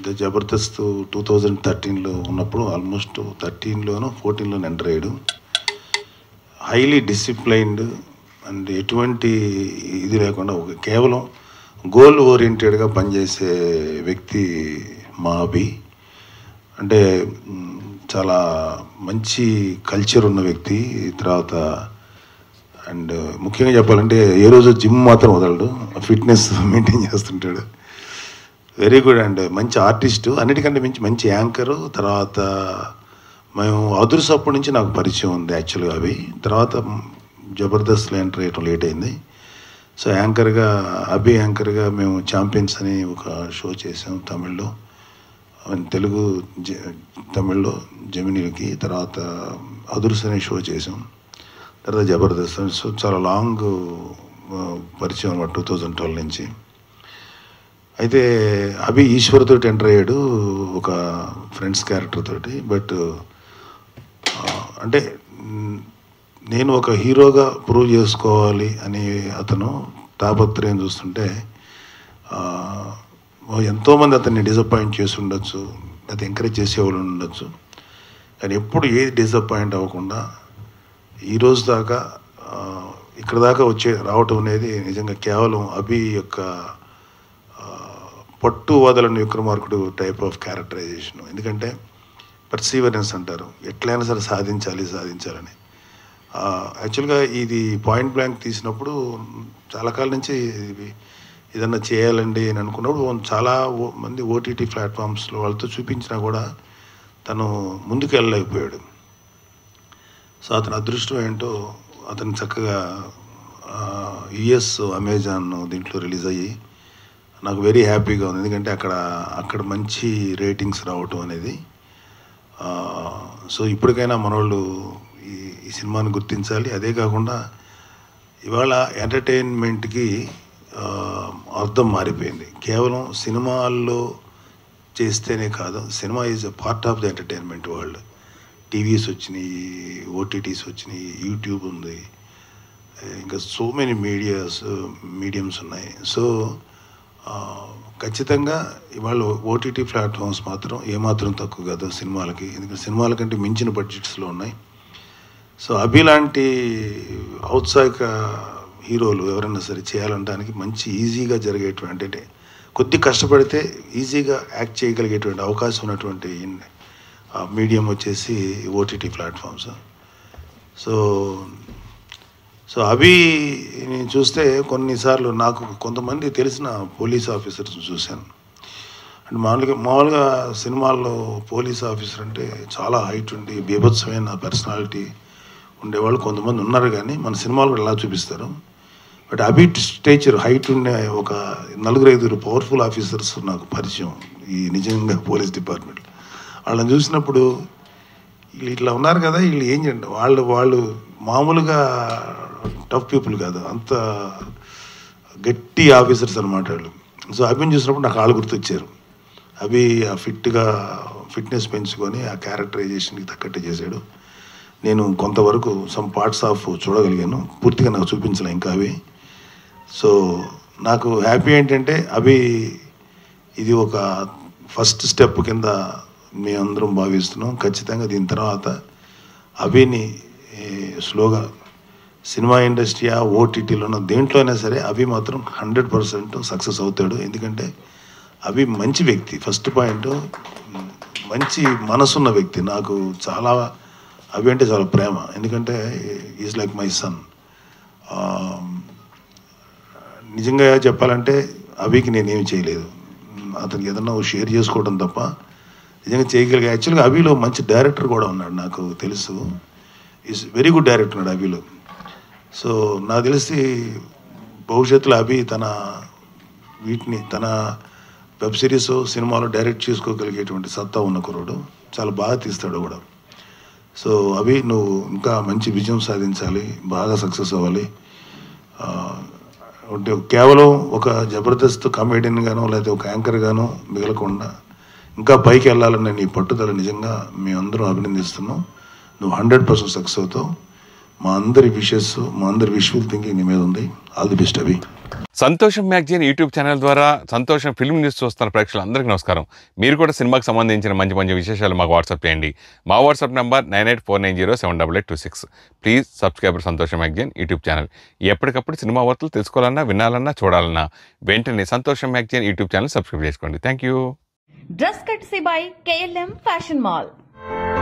అంటే జబర్దస్త్ టూ థౌజండ్ థర్టీన్లో ఉన్నప్పుడు ఆల్మోస్ట్ థర్టీన్లోనో ఫోర్టీన్లో ఎంటర్ అయ్యాడు హైలీ డిసిప్లైన్డ్ అండ్ ఎటువంటి ఇది లేకుండా ఒక కేవలం గోల్ ఓరియంటెడ్గా పనిచేసే వ్యక్తి మా అభి అంటే చాలా మంచి కల్చర్ ఉన్న వ్యక్తి తర్వాత అండ్ ముఖ్యంగా చెప్పాలంటే ఏ రోజు జిమ్ మాత్రం వదలడు ఫిట్నెస్ మెయింటైన్ [laughs] చేస్తుంటాడు వెరీ గుడ్ అండ్ మంచి ఆర్టిస్టు అన్నిటికంటే మించి మంచి యాంకరు తర్వాత మేము అదృశప్పటి నుంచి నాకు పరిచయం ఉంది యాక్చువల్గా అవి తర్వాత జబర్దస్త్ ఎంటర్ అయ్యటం లేట్ అయింది సో యాంకర్గా అభి యాంకర్గా మేము ఛాంపియన్స్ అని ఒక షో చేసాం తమిళ్లో తెలుగు తమిళ్లో జమినీకి తర్వాత అదుర్స్ అనే షో చేసాం తర్వాత జబర్దస్త్ సో చాలా లాంగ్ పరిచయం అనమాట టూ థౌజండ్ ట్వెల్వ్ నుంచి అయితే అభి ఈశ్వర్తో ఎంటర్ అయ్యాడు ఒక ఫ్రెండ్స్ క్యారెక్టర్ తోటి బట్ uh, అంటే నేను ఒక హీరోగా ప్రూవ్ చేసుకోవాలి అని అతను తాపత్రయం చూస్తుంటే ఎంతోమంది అతన్ని డిసప్పాయింట్ చేసి ఉండొచ్చు అది ఎంకరేజ్ చేసేవాళ్ళు ఉండొచ్చు కానీ ఎప్పుడు ఏది డిసప్పాయింట్ అవ్వకుండా ఈరోజు దాకా ఇక్కడ దాకా వచ్చే రావటం అనేది నిజంగా కేవలం అభి యొక్క పట్టు వదలని విక్రమార్కుడు టైప్ ఆఫ్ క్యారెక్టరైజేషన్ ఎందుకంటే పర్సీవరెన్స్ అంటారు ఎట్లయినా సరే సాధించాలి సాధించాలని యాక్చువల్గా ఇది పాయింట్ బ్లాంక్ తీసినప్పుడు చాలా కాలం నుంచి ఏదన్నా చేయాలండి అని అనుకున్నప్పుడు చాలా మంది ఓటీటీ ప్లాట్ఫామ్స్లో వాళ్ళతో చూపించినా కూడా తను ముందుకు వెళ్ళలేకపోయాడు సో అతని అదృష్టం ఏంటో అతను చక్కగా యుఎస్ అమెజాన్ దీంట్లో రిలీజ్ అయ్యి నాకు వెరీ హ్యాపీగా ఉంది ఎందుకంటే అక్కడ అక్కడ మంచి రేటింగ్స్ రావటం అనేది సో ఇప్పటికైనా మన వాళ్ళు ఈ ఈ సినిమాని గుర్తించాలి అదే కాకుండా ఇవాళ ఎంటర్టైన్మెంట్కి అర్థం మారిపోయింది కేవలం సినిమాల్లో చేస్తేనే కాదు cinema is a part of the entertainment world TVs వచ్చినాయి ఓటీటీస్ వచ్చినాయి యూట్యూబ్ ఉంది ఇంకా సో మెనీ మీడియాస్ మీడియంస్ ఉన్నాయి సో ఖచ్చితంగా ఇవాళ ఓటీటీ ప్లాట్ఫామ్స్ మాత్రం ఏమాత్రం తక్కువ కాదు సినిమాలకి ఎందుకంటే సినిమాల కంటే మించిన బడ్జెట్స్లో ఉన్నాయి సో అభి లాంటి ఔత్సాహిక హీరోలు ఎవరైనా సరే చేయాలనడానికి మంచి ఈజీగా జరిగేటువంటి అంటే కొద్ది కష్టపడితే ఈజీగా యాక్ట్ చేయగలిగేటువంటి అవకాశం ఉన్నటువంటి మీడియం వచ్చేసి ఓటీటీ ప్లాట్ఫామ్స్ సో సో అవి నేను చూస్తే కొన్నిసార్లు నాకు కొంతమంది తెలిసిన పోలీస్ ఆఫీసర్స్ చూశాను అండ్ మామూలుగా మామూలుగా సినిమాల్లో పోలీస్ ఆఫీసర్ అంటే చాలా హైట్ ఉండి బీభత్సమైన పర్సనాలిటీ ఉండేవాళ్ళు కొంతమంది ఉన్నారు కానీ మన సినిమాలు కూడా ఎలా చూపిస్తారు బట్ అబిట్ స్టేచర్ హైట్ ఉండే ఒక నలుగురు ఐదుగురు పవర్ఫుల్ ఆఫీసర్స్ నాకు పరిచయం ఈ నిజంగా పోలీస్ డిపార్ట్మెంట్ వాళ్ళని చూసినప్పుడు వీళ్ళు ఇట్లా ఉన్నారు కదా వీళ్ళు ఏం చేయండి వాళ్ళు వాళ్ళు మామూలుగా టఫ్ పీపుల్ కాదు అంత గట్టి ఆఫీసర్స్ అనమాట వాళ్ళు సో అభిని చూసినప్పుడు నాకు ఆళ్ళు గుర్తొచ్చారు అవి ఆ ఫిట్గా ఫిట్నెస్ పెంచుకొని ఆ క్యారెక్టరైజేషన్కి తగ్గట్టు చేశాడు నేను కొంతవరకు సమ్ పార్ట్స్ ఆఫ్ చూడగలిగాను పూర్తిగా నాకు చూపించలే ఇంకా అవి సో నాకు హ్యాపీ ఏంటంటే అవి ఇది ఒక ఫస్ట్ స్టెప్ కింద మేమందరం భావిస్తున్నాం ఖచ్చితంగా దీని తర్వాత అవిని స్లోగా సినిమా ఇండస్ట్రీయా ఓటీటీలో దేంట్లో అయినా సరే అవి మాత్రం హండ్రెడ్ పర్సెంట్ సక్సెస్ అవుతాడు ఎందుకంటే అవి మంచి వ్యక్తి ఫస్ట్ పాయింట్ మంచి మనసున్న వ్యక్తి నాకు చాలా అవి అంటే చాలా ప్రేమ ఎందుకంటే ఈజ్ లైక్ మై సన్ నిజంగా చెప్పాలంటే అవికి నేనేమి చేయలేదు అతనికి ఏదన్నా షేర్ చేసుకోవడం తప్ప నిజంగా చేయగలిగా యాక్చువల్గా అవిలో మంచి డైరెక్టర్ కూడా ఉన్నాడు నాకు తెలుసు ఈజ్ వెరీ గుడ్ డైరెక్టర్ ఉన్నాడు అవిలో సో నాకు తెలిసి భవిష్యత్తులో అభి తన వీటిని తన వెబ్ సిరీస్ సినిమాలో డైరెక్ట్ చేసుకోగలిగేటువంటి సత్తా ఉన్న కుర్రాడు చాలా బాగా తీస్తాడు కూడా సో అవి నువ్వు ఇంకా మంచి విజయం సాధించాలి బాగా సక్సెస్ అవ్వాలి అంటే కేవలం ఒక జబర్దస్త్ కామెడియన్ గాను లేకపోతే ఒక యాంకర్ గాను మిగలకుండా ఇంకా పైకి వెళ్ళాలని నీ పట్టుదల నిజంగా మేమందరం అభినందిస్తున్నాం నువ్వు హండ్రెడ్ పర్సెంట్ సక్సెస్ అవుతావు మా అందరి విషెస్ మా అందరి విషువల్ థింకింగ్ మీద ఉంది ఆల్ ది బెస్ట్ అవి సంతోషం మ్యాగజైన్ యూట్యూబ్ ఛానల్ ద్వారా సంతోషం ఫిల్మ్ న్యూస్ చూస్తున్న ప్రేక్షకులందరికీ నమస్కారం మీరు కూడా సినిమాకి సంబంధించిన మంచి మంచి విశేషాలు మాకు వాట్సాప్ చేయండి మా WhatsApp number nine eight four nine zero seven double eight two six please subscriber Santosham magazine YouTube channel ఎప్పటికప్పుడు సినిమా వార్తలు తెలుసుకోవాలన్నా వినాలన్నా చూడాలన్నా వెంటనే Santosham magazine YouTube channel subscribe చేసుకోండి థ్యాంక్ యూ డ్రెస్ కట్ సిబాయ్ కేఎల్ఎం ఫ్యాషన్ మాల్